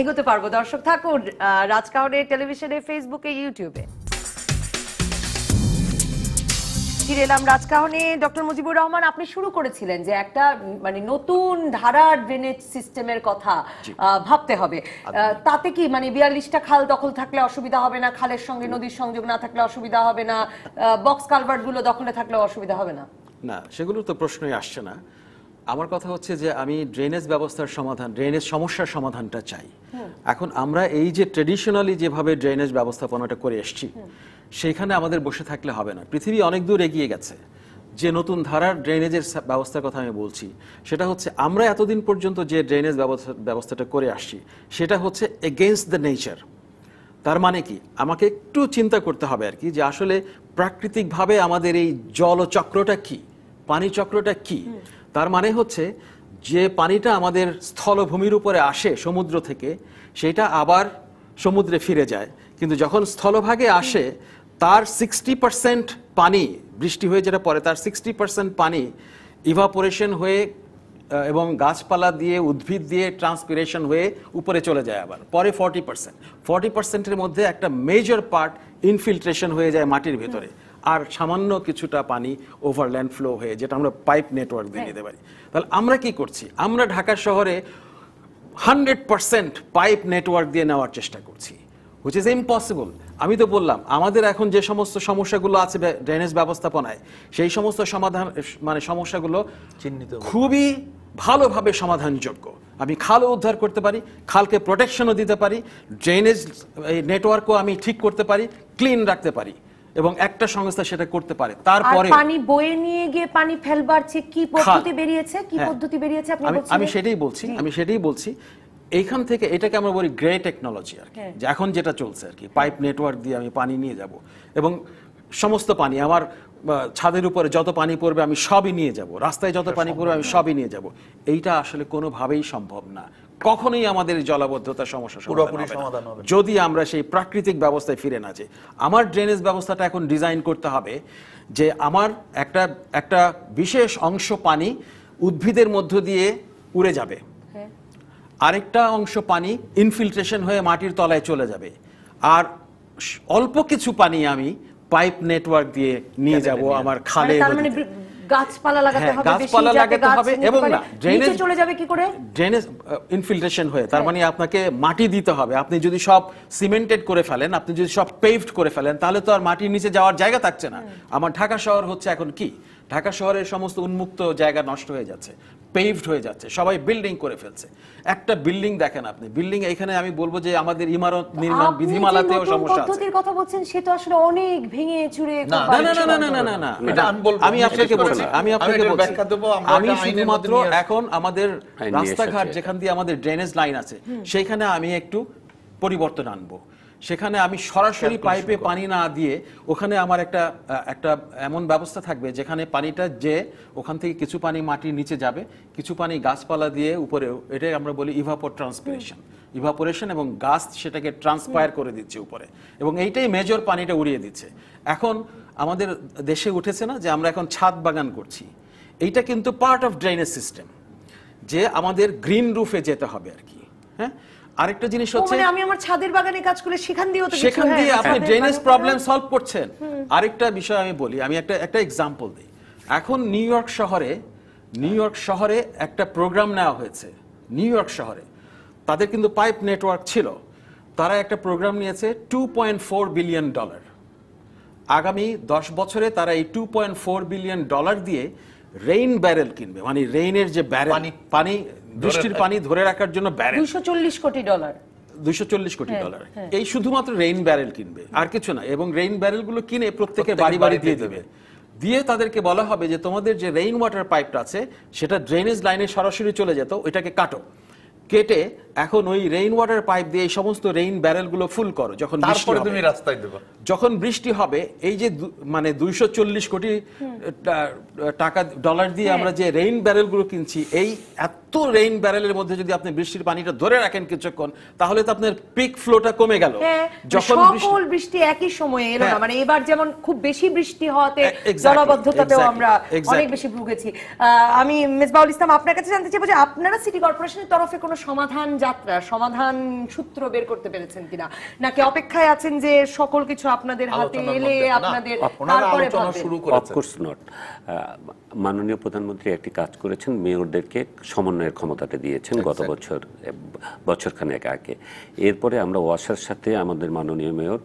এগোতে পারবো দর্শক থাকুন রাজকাহনের টেলিভিশনে ফেসবুকে ইউটিউবে ফিরে এলাম রাজকাহনে ডক্টর মুজিবুর রহমান আপনি শুরু করেছিলেন যে একটা মানে নতুন ধারা ড্রেনেজ সিস্টেমের কথা ভাবতে হবে আচ্ছা। তাতে কি মানে বিয়াল্লিশটা খাল দখল থাকলে অসুবিধা হবে না খালের সঙ্গে নদীর সংযোগ না থাকলে অসুবিধা হবে না বক্স গুলো দখলে থাকলে অসুবিধা হবে না না সেগুলো তো প্রশ্নই আসছে না আমার কথা হচ্ছে যে আমি ড্রেনেজ ব্যবস্থার সমাধান ড্রেনেজ সমস্যার সমাধানটা চাই এখন আমরা এই যে ট্রেডিশনালি যেভাবে ড্রেনেজ ব্যবস্থাপনাটা করে এসছি সেখানে আমাদের বসে থাকলে হবে না পৃথিবী অনেক দূর এগিয়ে গেছে যে নতুন ধারার ড্রেনেজের ব্যবস্থার কথা আমি বলছি সেটা হচ্ছে আমরা এতদিন পর্যন্ত যে ড্রেনেজ ব্যবস্থাটা করে আসছি সেটা হচ্ছে এগেনস্ট দ্য নেচার তার মানে কি আমাকে একটু চিন্তা করতে হবে আর কি যে আসলে প্রাকৃতিকভাবে আমাদের এই জলচক্রটা কি পানি চক্রটা কি তার মানে হচ্ছে যে পানিটা আমাদের স্থলভূমির উপরে আসে সমুদ্র থেকে সেটা আবার সমুদ্রে ফিরে যায় কিন্তু যখন স্থলভাগে আসে তার সিক্সটি পার্সেন্ট পানি বৃষ্টি হয়ে যেটা পরে তার সিক্সটি পার্সেন্ট পানি ইভাপোরেশন হয়ে এবং গাছপালা দিয়ে উদ্ভিদ দিয়ে ট্রান্সপিরেশন হয়ে উপরে চলে যায় আবার পরে ফর্টি পার্সেন্ট ফর্টি পার্সেন্টের মধ্যে একটা মেজর পার্ট ইনফিল্ট্রেশন হয়ে যায় মাটির ভেতরে আর সামান্য কিছুটা পানি ওভারল্যান্ড ফ্লো হয়ে যেটা আমরা পাইপ নেটওয়ার্ক দিয়ে নিতে পারি তাহলে আমরা কি করছি আমরা ঢাকা শহরে হান্ড্রেড পার্সেন্ট পাইপ নেটওয়ার্ক দিয়ে নেওয়ার চেষ্টা করছি হুইচ ইজ ইম্পসিবল আমি তো বললাম আমাদের এখন যে সমস্ত সমস্যাগুলো আছে ড্রেনেজ ব্যবস্থাপনায় সেই সমস্ত সমাধান মানে সমস্যাগুলো চিহ্নিত খুবই ভালোভাবে সমাধানযোগ্য আমি খালও উদ্ধার করতে পারি খালকে প্রোটেকশনও দিতে পারি ড্রেনেজ নেটওয়ার্কও আমি ঠিক করতে পারি ক্লিন রাখতে পারি এবং একটা সংস্থা সেটা করতে পারে তারপরে পানি বয়ে নিয়ে গিয়ে পানি ফেলবার কি পদ্ধতি বেরিয়েছে কি হ্যাঁ। পদ্ধতি বেরিয়েছে আপনি আমি সেটাই বলছি আমি সেটাই বলছি এইখান থেকে এটাকে আমরা বলি গ্রে টেকনোলজি আর কি হ্যাঁ। যে এখন যেটা চলছে আর কি পাইপ নেটওয়ার্ক দিয়ে আমি পানি নিয়ে যাব এবং সমস্ত পানি আমার ছাদের উপরে যত পানি পড়বে আমি সবই নিয়ে যাব রাস্তায় যত পানি পড়বে আমি সবই নিয়ে যাব এইটা আসলে কোনোভাবেই সম্ভব না কখনোই আমাদের জলাবদ্ধতা সমস্যা পুরোপুরি সমাধান হবে যদি আমরা সেই প্রাকৃতিক ব্যবস্থায় ফিরে না যাই আমার ড্রেনেজ ব্যবস্থাটা এখন ডিজাইন করতে হবে যে আমার একটা একটা বিশেষ অংশ পানি উদ্ভিদের মধ্য দিয়ে উড়ে যাবে আরেকটা অংশ পানি ইনফিল্ট্রেশন হয়ে মাটির তলায় চলে যাবে আর অল্প কিছু পানি আমি পাইপ নেটওয়ার্ক দিয়ে নিয়ে যাব আমার খালে মানে মানে গাছপালা লাগাতে হ্যাঁ, হবে এবং না ড্রেনেজ চলে যাবে কি করে ড্রেনেজ ইনফিল্ট্রেশন হয়ে তার হ্যাঁ। মানে আপনাকে মাটি দিতে হবে আপনি যদি সব সিমেন্টেড করে ফেলেন আপনি যদি সব পেভড করে ফেলেন তাহলে তো আর মাটির নিচে যাওয়ার জায়গা থাকছে না আমার ঢাকা শহর হচ্ছে এখন কি ঢাকা শহরের সমস্ত উন্মুক্ত জায়গা নষ্ট হয়ে যাচ্ছে পেভড হয়ে যাচ্ছে সবাই বিল্ডিং করে ফেলছে একটা বিল্ডিং দেখেন আপনি বিল্ডিং এখানে আমি বলবো যে আমাদের ইমারত নির্মাণ বিধিমালাতেও সমস্যা আছে পদ্ধতির কথা বলছেন সে তো আসলে অনেক ভেঙে চুরে না না না না না না না এটা আমি বলবো আমি আপনাকে বলছি আমি আপনাকে ব্যাখ্যা দেব আমি শুধুমাত্র এখন আমাদের হ্যাঁ, রাস্তাঘাট যেখান দিয়ে আমাদের ড্রেনেজ লাইন আছে সেখানে আমি একটু পরিবর্তন আনবো সেখানে আমি সরাসরি পাইপে পানি না দিয়ে ওখানে আমার একটা একটা এমন ব্যবস্থা থাকবে যেখানে পানিটা যে ওখান থেকে কিছু পানি মাটির নিচে যাবে কিছু পানি গাছপালা দিয়ে উপরে এটাই আমরা বলি ইভাপোর ট্রান্সপিরেশন ইভাপোরেশন এবং গাছ সেটাকে ট্রান্সপায়ার করে দিচ্ছে উপরে এবং এইটাই মেজর পানিটা উড়িয়ে দিচ্ছে এখন আমাদের দেশে উঠেছে না যে আমরা এখন ছাদ বাগান করছি এইটা কিন্তু পার্ট অফ ড্রেনেজ সিস্টেম যে আমাদের গ্রিন রুফে যেতে হবে আর কি হ্যাঁ আরেকটা জিনিস হচ্ছে মানে আমি আমার ছাদের বাগানে কাজ করে সেখান দিয়েও তো সেখান হ্যাঁ, দিয়ে আপনি ড্রেনেজ প্রবলেম সলভ করছেন আরেকটা বিষয় আমি বলি আমি একটা একটা एग्जांपल দেই এখন নিউ ইয়র্ক শহরে নিউ ইয়র্ক শহরে একটা প্রোগ্রাম নেওয়া হয়েছে নিউ ইয়র্ক শহরে তাদের কিন্তু পাইপ নেটওয়ার্ক ছিল তারা একটা প্রোগ্রাম নিয়েছে 2.4 বিলিয়ন ডলার আগামী 10 বছরে তারা এই 2.4 বিলিয়ন ডলার দিয়ে রেইন ব্যারেল কিনবে মানে রেইনের যে ব্যারেল পানি বৃষ্টির পানি ধরে রাখার জন্য ব্যারেল 240 কোটি ডলার কোটি ডলার হ্যাঁ, হ্যাঁ। এই শুধুমাত্র রেইন ব্যারেল কিনবে আর কিছু না এবং রেইন ব্যারেল গুলো কিনে প্রত্যেকের বাড়ি বাড়ি দিয়ে দেবে দিয়ে তাদেরকে বলা হবে যে তোমাদের যে রেইন ওয়াটার পাইপটা আছে সেটা ড্রেনেজ লাইনে সরাসরি চলে যেত ওইটাকে কাটো কেটে এখন ওই রেইন ওয়াটার পাইপ দিয়ে এই সমস্ত রেইন গুলো ফুল করো যখন তারপরে তুমি রাস্তায় দেবো যখন বৃষ্টি হবে এই যে মানে দুইশো চল্লিশ কোটি টাকা ডলার দিয়ে হ্যাঁ। আমরা যে রেইন গুলো কিনছি এই এত রেইন ব্যারেলের মধ্যে যদি আপনি বৃষ্টির পানিটা ধরে রাখেন কিছুক্ষণ তাহলে তো আপনার পিক ফ্লোটা কমে গেল হ্যাঁ, যখন সকল বৃষ্টি একই সময়ে এলো না হ্যাঁ। মানে এবার যেমন খুব বেশি বৃষ্টি হওয়াতে জলাবদ্ধতাতেও আমরা অনেক বেশি ভুগেছি আমি মিসবাউল ইসলাম আপনার কাছে জানতে চাইবো যে আপনারা সিটি কর্পোরেশনের তরফে কোনো সমাধান যাত্রা সমাধান সূত্র বের করতে পেরেছেন কিনা নাকি অপেক্ষায় আছেন যে সকল কিছু আপনাদের হাতে এলে আপনাদের তারপরে শুরু অফকোর্স নট মাননীয় প্রধানমন্ত্রী একটি কাজ করেছেন মেয়রদেরকে সমন্বয়ের ক্ষমতাটা দিয়েছেন গত বছর বছরখানেক আগে এরপরে আমরা ওয়াসার সাথে আমাদের মাননীয় মেয়র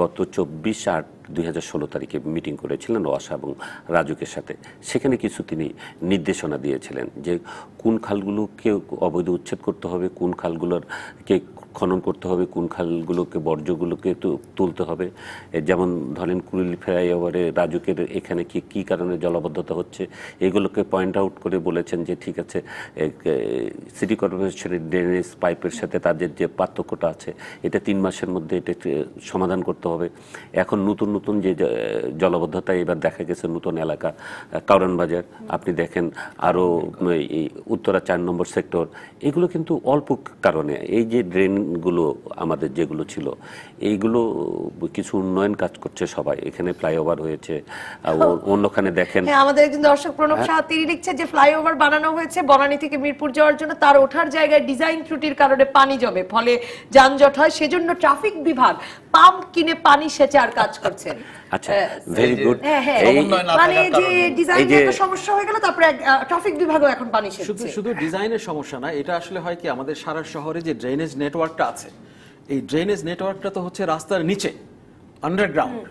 গত চব্বিশ আট দুই তারিখে মিটিং করেছিলেন ওয়াসা এবং রাজুকের সাথে সেখানে কিছু তিনি নির্দেশনা দিয়েছিলেন যে কোন খালগুলোকে অবৈধ উচ্ছেদ করতে হবে কোন খালগুলোর কে খনন করতে হবে কোন খালগুলোকে বর্জ্যগুলোকে তুলতে হবে যেমন ধরেন কুড়িল ফ্লাইওভারে রাজুকের এখানে কি কী কারণে জলাবদ্ধতা হচ্ছে এগুলোকে পয়েন্ট আউট করে বলেছেন যে ঠিক আছে সিটি কর্পোরেশনের ড্রেনেজ পাইপের সাথে তাদের যে পার্থক্যটা আছে এটা তিন মাসের মধ্যে এটা সমাধান করতে হবে এখন নতুন নতুন যে জলবদ্ধতা এবার দেখা গেছে নতুন এলাকা কারণ বাজার আপনি দেখেন আরও উত্তরা চার নম্বর সেক্টর এগুলো কিন্তু অল্প কারণে এই যে ড্রেনগুলো আমাদের যেগুলো ছিল এইগুলো কিছু উন্নয়ন কাজ করছে সবাই এখানে ফ্লাইওভার হয়েছে হ্যাঁ। অন্যখানে দেখেন হ্যাঁ, আমাদের একজন দর্শক প্রণব হ্যাঁ। সাহা তিনি লিখছে যে ফ্লাইওভার বানানো হয়েছে বনানী থেকে মিরপুর যাওয়ার জন্য তার ওঠার জায়গায় ডিজাইন ত্রুটির কারণে পানি জমে ফলে যানজট হয় সেজন্য ট্রাফিক বিভাগ পাম্প কিনে পানি সেচার কাজ করছে আচ্ছা হ্যাঁ, হ্যাঁ। মানে বিভাগও এখন শুধু ডিজাইনের সমস্যা এটা আসলে হয় কি আমাদের সারা শহরে যে ড্রেনেজ আছে এই ড্রেনেজ তো হচ্ছে রাস্তার নিচে আন্ডারগ্রাউন্ড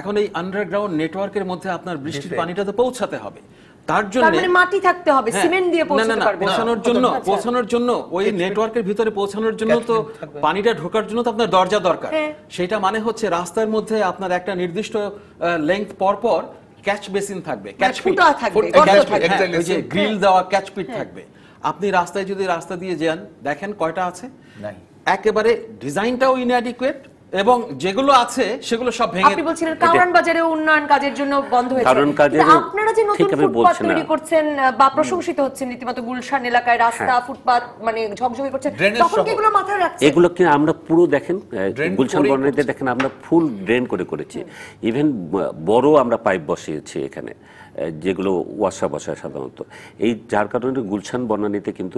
এখন এই আন্ডারগ্রাউন্ড নেটওয়ার্কের মধ্যে আপনার বৃষ্টির পানিটা তো পৌঁছাতে হবে তার জন্য মানে মাটি থাকতে হবে সিমেন্ট হ্যাঁ। দিয়ে পৌঁছাতে পারবে পৌঁছানোর জন্য আচ্ছা, আচ্ছা। পৌঁছানোর জন্য ওই নেটওয়ার্কের ভিতরে পৌঁছানোর জন্য তো পানিটা ঢোকার জন্য তো আপনার দরজা দরকার হ্যাঁ। সেটা মানে হচ্ছে রাস্তার মধ্যে আপনার একটা নির্দিষ্ট লেন্থ পর পর ক্যাচ বেসিন থাকবে ক্যাচ মানে পিট থাকবে গ্রিল হ্যাঁ, দেওয়া ক্যাচ পিট থাকবে আপনি রাস্তায় যদি রাস্তা দিয়ে যান দেখেন কয়টা আছে একেবারে ডিজাইনটাও ইনঅ্যাডিকুয়েট এবং যেগুলো আছে সেগুলো সব ভেঙে আপনি বলছিলেন কারণ বাজারে উন্নয়ন কাজের জন্য বন্ধ হয়েছে কারণ কাজের আপনারা যে নতুন ফুটপাত তৈরি করছেন বা প্রশংসিত হচ্ছেন রীতিমতো গুলশান এলাকায় রাস্তা হ্যাঁ। ফুটপাত মানে ঝকঝকে করছে তখন কি এগুলো মাথায় রাখছেন এগুলো কি আমরা পুরো দেখেন গুলশান বনানীতে দেখেন আমরা ফুল ড্রেন করে করেছি ইভেন বড় আমরা পাইপ বসিয়েছি এখানে যেগুলো ওয়াসা বসায় সাধারণত এই যার কারণে গুলশান বনানীতে কিন্তু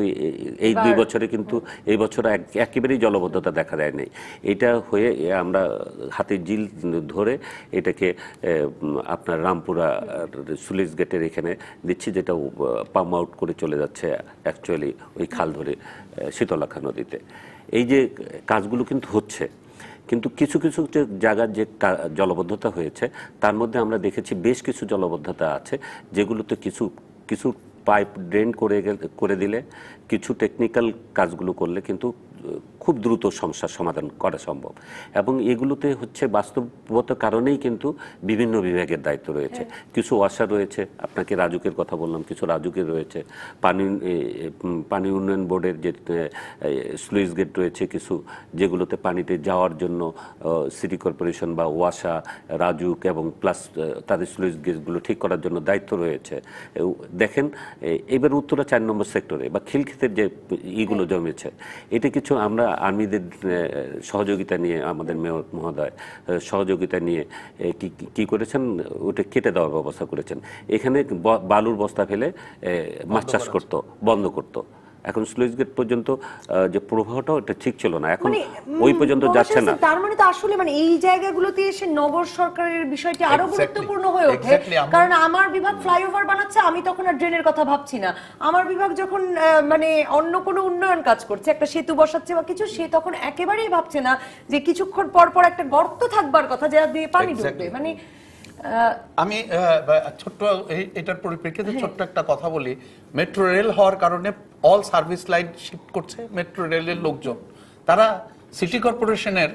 এই দুই বছরে কিন্তু এই বছর একেবারেই জলবদ্ধতা দেখা দেয় নাই এটা হয়ে আমরা হাতে জিল ধরে এটাকে আপনার রামপুরা সুলিশ গেটের এখানে দিচ্ছি যেটা পাম্প আউট করে চলে যাচ্ছে অ্যাকচুয়ালি ওই খাল ধরে শীতলাখা নদীতে এই যে কাজগুলো কিন্তু হচ্ছে কিন্তু কিছু কিছু যে জায়গার যে জলবদ্ধতা হয়েছে তার মধ্যে আমরা দেখেছি বেশ কিছু জলবদ্ধতা আছে যেগুলোতে কিছু কিছু পাইপ ড্রেন করে করে দিলে কিছু টেকনিক্যাল কাজগুলো করলে কিন্তু খুব দ্রুত সমস্যার সমাধান করা সম্ভব এবং এগুলোতে হচ্ছে বাস্তবত কারণেই কিন্তু বিভিন্ন বিভাগের দায়িত্ব রয়েছে হ্যাঁ। কিছু আশা রয়েছে আপনাকে রাজুকের কথা বললাম কিছু রাজুকের রয়েছে পানি পানি উন্নয়ন বোর্ডের যে স্লুইস গেট রয়েছে কিছু যেগুলোতে পানিতে যাওয়ার জন্য সিটি কর্পোরেশন বা ওয়াসা রাজুক এবং প্লাস তাদের স্লুইস গেটগুলো ঠিক করার জন্য দায়িত্ব রয়েছে দেখেন এবার উত্তরা চার নম্বর সেক্টরে বা খিলক্ষেত পুলিশদের যে ইগুলো হ্যাঁ। জমেছে এটা কিছু আমরা আর্মিদের সহযোগিতা নিয়ে আমাদের মেয়র মহোদয় সহযোগিতা নিয়ে কি করেছেন ওটা কেটে দেওয়ার ব্যবস্থা করেছেন এখানে বালুর বস্তা ফেলে মাছ চাষ করতো বন্ধ করতো এখন স্লুইস গেট পর্যন্ত যে প্রবাহটা এটা ঠিক ছিল না এখন মানে, ওই পর্যন্ত যাচ্ছে না তার মানে তো আসলে মানে এই জায়গাগুলোতে এসে নগর সরকারের বিষয়টি আরো গুরুত্বপূর্ণ হয়ে ওঠে কারণ আমার বিভাগ ফ্লাইওভার বানাচ্ছে আমি তখন আর ড্রেনের কথা ভাবছি না আমার বিভাগ যখন মানে অন্য কোনো উন্নয়ন কাজ করছে একটা সেতু বসাচ্ছে বা কিছু সে তখন একেবারেই ভাবছে না যে কিছুক্ষণ পর পর একটা গর্ত থাকবার কথা যা দিয়ে পানি ঢুকবে মানে আমি ছোট্ট এটার পরিপ্রেক্ষিতে হ্যাঁ। ছোট্ট একটা কথা বলি মেট্রো রেল হওয়ার কারণে অল সার্ভিস লাইন শিফট করছে মেট্রো রেলের লোকজন তারা সিটি কর্পোরেশনের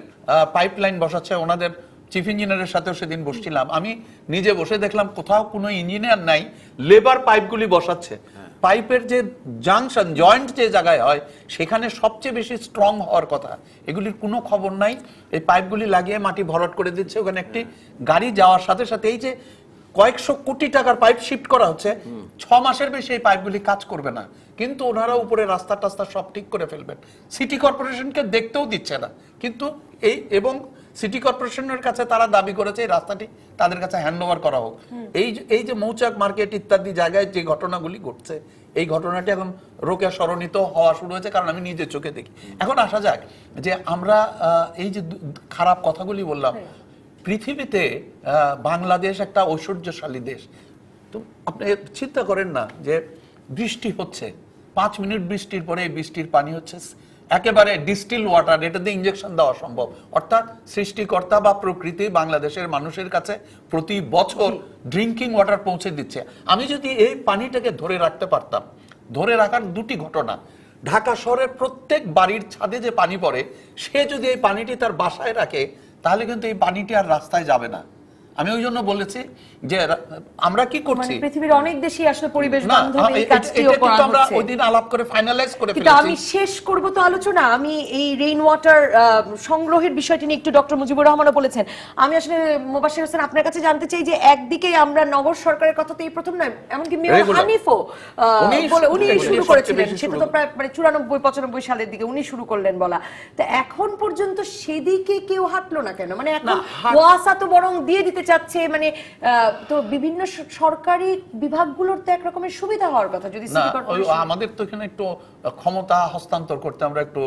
পাইপ লাইন বসাচ্ছে ওনাদের চিফ ইঞ্জিনিয়ারের সাথেও সেদিন বসছিলাম আমি নিজে বসে দেখলাম কোথাও কোনো ইঞ্জিনিয়ার নাই লেবার পাইপগুলি বসাচ্ছে হ্যাঁ। পাইপের যে জাংশন জয়েন্ট যে জায়গায় হয় সেখানে সবচেয়ে বেশি স্ট্রং হওয়ার কথা এগুলির কোনো খবর নাই এই পাইপগুলি লাগিয়ে মাটি ভরট করে দিচ্ছে ওখানে একটি গাড়ি যাওয়ার সাথে সাথে এই যে কয়েকশো কোটি টাকার পাইপ শিফট করা হচ্ছে ছ মাসের বেশি এই পাইপগুলি কাজ করবে না কিন্তু ওনারা উপরে রাস্তা টাস্তা সব ঠিক করে ফেলবেন সিটি কর্পোরেশনকে দেখতেও দিচ্ছে না কিন্তু এই এবং সিটি কর্পোরেশনের কাছে তারা দাবি করেছে এই রাস্তাটি তাদের কাছে হ্যান্ডওভার করা হোক এই এই যে মৌচাক মার্কেট ইত্যাদি জায়গায় যে ঘটনাগুলি ঘটছে এই ঘটনাটি এখন রোকে স্মরণিত হওয়া শুরু হয়েছে কারণ আমি নিজের চোখে দেখি এখন আসা যাক যে আমরা এই যে খারাপ কথাগুলি বললাম পৃথিবীতে বাংলাদেশ একটা ঐশ্বর্যশালী দেশ তো আপনি চিন্তা করেন না যে বৃষ্টি হচ্ছে পাঁচ মিনিট বৃষ্টির পরে এই বৃষ্টির পানি হচ্ছে একেবারে ডিস্টিল ওয়াটার এটা দিয়ে ইঞ্জেকশন দেওয়া সম্ভব অর্থাৎ সৃষ্টিকর্তা বা প্রকৃতি বাংলাদেশের মানুষের কাছে প্রতি বছর ড্রিঙ্কিং ওয়াটার পৌঁছে দিচ্ছে আমি যদি এই পানিটাকে ধরে রাখতে পারতাম ধরে রাখার দুটি ঘটনা ঢাকা শহরের প্রত্যেক বাড়ির ছাদে যে পানি পড়ে সে যদি এই পানিটি তার বাসায় রাখে তাহলে কিন্তু এই পানিটি আর রাস্তায় যাবে না আমি ওই জন্য বলেছি যে আমরা কি করছি মানে পৃথিবীর অনেক দেশই আসলে পরিবেশ বান্ধব এই কাজটিও করা আমরা ওই দিন আলাপ করে ফাইনালাইজ করে ফেলেছি আমি শেষ করব তো আলোচনা আমি এই রেইন ওয়াটার সংগ্রহের বিষয়টি নিয়ে একটু ডক্টর মুজিবুর রহমানও বলেছেন আমি আসলে মোবাশির হোসেন আপনার কাছে জানতে চাই যে একদিকে আমরা নগর সরকারের কথা তো এই প্রথম নয় এমনকি মেয়র হানিফও বলে উনি শুরু করেছিলেন সেটা তো প্রায় মানে চুরানব্বই পঁচানব্বই সালের দিকে উনি শুরু করলেন বলা তা এখন পর্যন্ত সেদিকে কেউ হাঁটলো না কেন মানে এখন ওয়াসা তো বরং দিয়ে দিতে চাচ্ছে মানে তো বিভিন্ন সরকারি বিভাগগুলোর তো একরকমের সুবিধা হওয়ার কথা যদি আমাদের তো এখানে একটু ক্ষমতা হস্তান্তর করতে আমরা একটু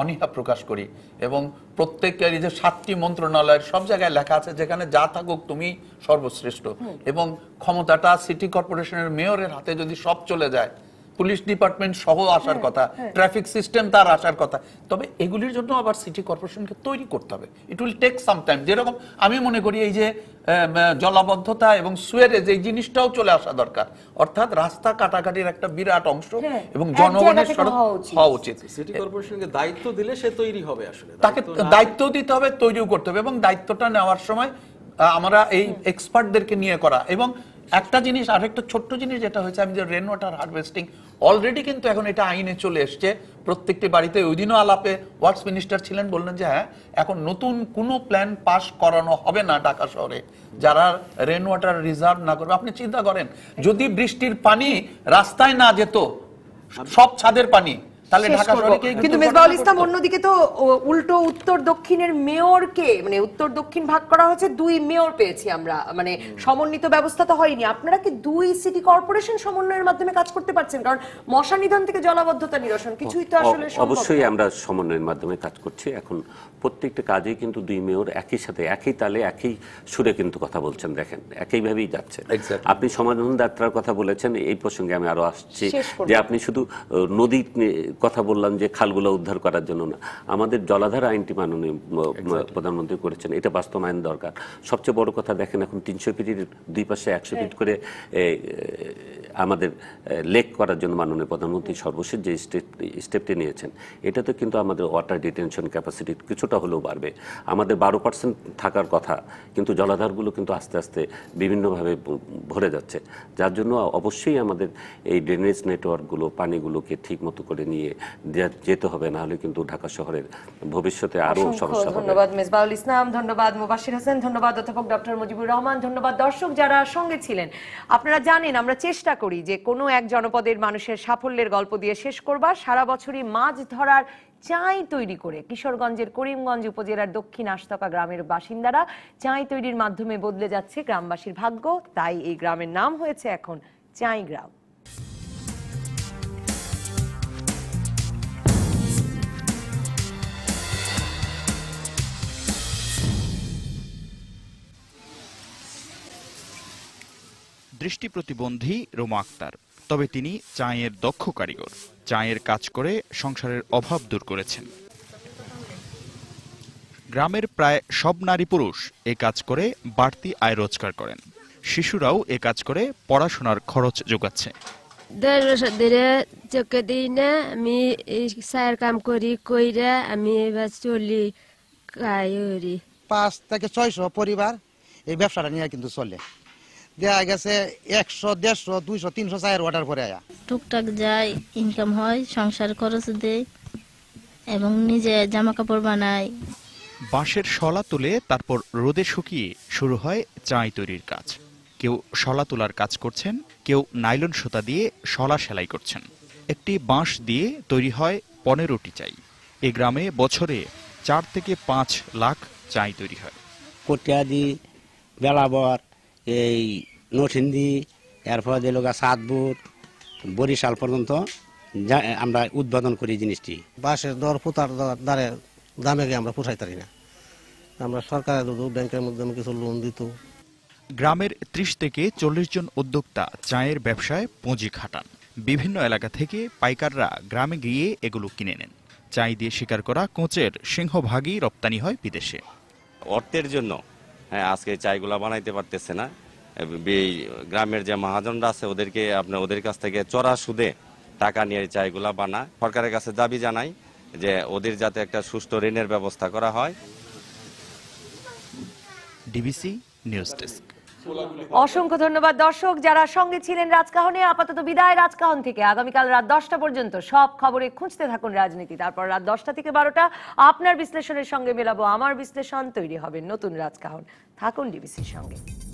অনীহা প্রকাশ করি এবং প্রত্যেকের যে সাতটি মন্ত্রণালয়ের সব জায়গায় লেখা আছে যেখানে যা থাকুক তুমি সর্বশ্রেষ্ঠ এবং ক্ষমতাটা সিটি কর্পোরেশনের মেয়রের হাতে যদি সব চলে যায় পুলিশ ডিপার্টমেন্ট সহ আসার হ্যাঁ, কথা হ্যাঁ। ট্রাফিক সিস্টেম তার আসার কথা তবে এগুলির জন্য আবার সিটি কর্পোরেশনকে তৈরি করতে হবে it will take some time যেরকম আমি মনে করি এই যে জলাবদ্ধতা এবং সুয়েরেজ এই জিনিসটাও চলে আসা দরকার অর্থাৎ রাস্তা কাটাকাটির একটা বিরাট অংশ হ্যাঁ, এবং জনগণের সড়ক হওয়া উচিত সিটি কর্পোরেশনকে দায়িত্ব দিলে সে তৈরি হবে আসলে তাকে দায়িত্ব দিতে হবে তৈরিও করতে হবে এবং দায়িত্বটা নেওয়ার সময় আমরা এই এক্সপার্টদেরকে নিয়ে করা এবং একটা জিনিস আর একটা ছোট্ট জিনিস যেটা হয়েছে আমি যে রেন ওয়াটার হারভেস্টিং অলরেডি কিন্তু এখন এটা আইনে চলে এসছে প্রত্যেকটি বাড়িতে ওই দিনও আলাপে ওয়ার্কস মিনিস্টার ছিলেন বললেন যে হ্যাঁ এখন নতুন কোনো প্ল্যান পাস করানো হবে না ঢাকা শহরে যারা রেন ওয়াটার রিজার্ভ না করবে আপনি চিন্তা করেন যদি বৃষ্টির পানি রাস্তায় না যেত সব ছাদের পানি তাহলে ঢাকা কিন্তু মেজবাউল ইসলাম অন্যদিকে তো উল্টো উত্তর দক্ষিণের মেয়রকে মানে উত্তর দক্ষিণ ভাগ করা হচ্ছে দুই মেয়র পেয়েছি আমরা মানে সমন্বিত ব্যবস্থা তো হয়নি আপনারা কি দুই সিটি কর্পোরেশন সমন্বয়ের মাধ্যমে কাজ করতে পারছেন কারণ মশা নিধন থেকে জলাবদ্ধতা নিরসন কিছুই তো আসলে অবশ্যই আমরা সমন্বয়ের মাধ্যমে কাজ করছি এখন প্রত্যেকটা কাজেই কিন্তু দুই মেয়র একই সাথে একই তালে একই সুরে কিন্তু কথা বলছেন দেখেন একইভাবেই যাচ্ছে আপনি সমাধান যাত্রার কথা বলেছেন এই প্রসঙ্গে আমি আরো আসছি যে আপনি শুধু নদী কথা বললাম যে খালগুলো উদ্ধার করার জন্য না আমাদের জলাধার আইনটি মাননীয় প্রধানমন্ত্রী করেছেন এটা বাস্তবায়ন দরকার সবচেয়ে বড় কথা দেখেন এখন তিনশো ফিটের দুই পাশে একশো ফিট করে আমাদের লেক করার জন্য মাননীয় প্রধানমন্ত্রী সর্বশেষ যে স্টেপ স্টেপটি নিয়েছেন এটাতে কিন্তু আমাদের ওয়াটার ডিটেনশন ক্যাপাসিটি কিছুটা হলেও বাড়বে আমাদের বারো পার্সেন্ট থাকার কথা কিন্তু জলাধারগুলো কিন্তু আস্তে আস্তে বিভিন্নভাবে ভরে যাচ্ছে যার জন্য অবশ্যই আমাদের এই ড্রেনেজ নেটওয়ার্কগুলো পানিগুলোকে ঠিক মতো করে নিয়ে যেতে হবে না হলে কিন্তু ঢাকা শহরের ভবিষ্যতে আরো সমস্যা ধন্যবাদ মেজবাউল ইসলাম ধন্যবাদ হোসেন ধন্যবাদ অধ্যাপক ডক্টর মুজিবুর রহমান ধন্যবাদ দর্শক যারা সঙ্গে ছিলেন আপনারা জানেন আমরা চেষ্টা করি যে কোনো এক জনপদের মানুষের সাফল্যের গল্প দিয়ে শেষ করবার সারা বছরই মাছ ধরার চাঁই তৈরি করে কিশোরগঞ্জের করিমগঞ্জ উপজেলার দক্ষিণ আশতকা গ্রামের বাসিন্দারা চাঁই তৈরির মাধ্যমে বদলে যাচ্ছে গ্রামবাসীর ভাগ্য তাই এই গ্রামের নাম হয়েছে এখন চাই গ্রাম দৃষ্টি প্রতিবন্ধী রোমা আক্তার তবে তিনি চায়ের দক্ষ কারিগর চায়ের কাজ করে সংসারের অভাব দূর করেছেন গ্রামের প্রায় সব নারী পুরুষ এ কাজ করে বাড়তি আয় রোজগার করেন শিশুরাও এ কাজ করে পড়াশোনার খরচ যোগাচ্ছে আমি চায়ের কাম করি কইরে আমি এবার চলি পাঁচ থেকে ছয়শ পরিবার এই ব্যবসাটা নিয়ে কিন্তু চলে দেখা গেছে একশো দেড়শো দুইশো তিনশো চায়ের অর্ডার করে আয়া টুকটাক যায় ইনকাম হয় সংসার খরচ দেয় এবং নিজে জামা কাপড় বানাই বাঁশের শলা তুলে তারপর রোদে শুকিয়ে শুরু হয় চাঁই তৈরির কাজ কেউ শলা তোলার কাজ করছেন কেউ নাইলন সুতা দিয়ে শলা সেলাই করছেন একটি বাঁশ দিয়ে তৈরি হয় পনেরোটি চাই এ গ্রামে বছরে চার থেকে পাঁচ লাখ চাই তৈরি হয় কটিয়াদি বেলাবর এই নসিন্দি এরপর যে লোক সাতবুট বরিশাল পর্যন্ত আমরা উদ্বোধন করি জিনিসটি বাঁশের দর পোতার দ্বারে দামে গিয়ে আমরা পারি না আমরা সরকারের দুধ ব্যাংকের মধ্যে কিছু লোন দিত গ্রামের ত্রিশ থেকে চল্লিশ জন উদ্যোক্তা চায়ের ব্যবসায় পুঁজি খাটান বিভিন্ন এলাকা থেকে পাইকাররা গ্রামে গিয়ে এগুলো কিনে নেন চাই দিয়ে শিকার করা কোচের সিংহভাগই রপ্তানি হয় বিদেশে অর্থের জন্য হ্যাঁ আজকে চাইগুলো বানাইতে পারতেছে না গ্রামের যে মহাজনরা আছে ওদেরকে আপনার ওদের কাছ থেকে চড়া সুদে টাকা নিয়ে চাইগুলা বানা সরকারের কাছে দাবি জানাই যে ওদের যাতে একটা সুস্থ ঋণের ব্যবস্থা করা হয় ডিবিসি নিউজ ডেস্ক অসংখ্য ধন্যবাদ দর্শক যারা সঙ্গে ছিলেন রাজকাহনে আপাতত বিদায় রাজকাহন থেকে আগামীকাল রাত দশটা পর্যন্ত সব খবরে খুঁজতে থাকুন রাজনীতি তারপর রাত দশটা থেকে বারোটা আপনার বিশ্লেষণের সঙ্গে মেলাবো আমার বিশ্লেষণ তৈরি হবে নতুন রাজকাহন থাকুন ডিবিসির সঙ্গে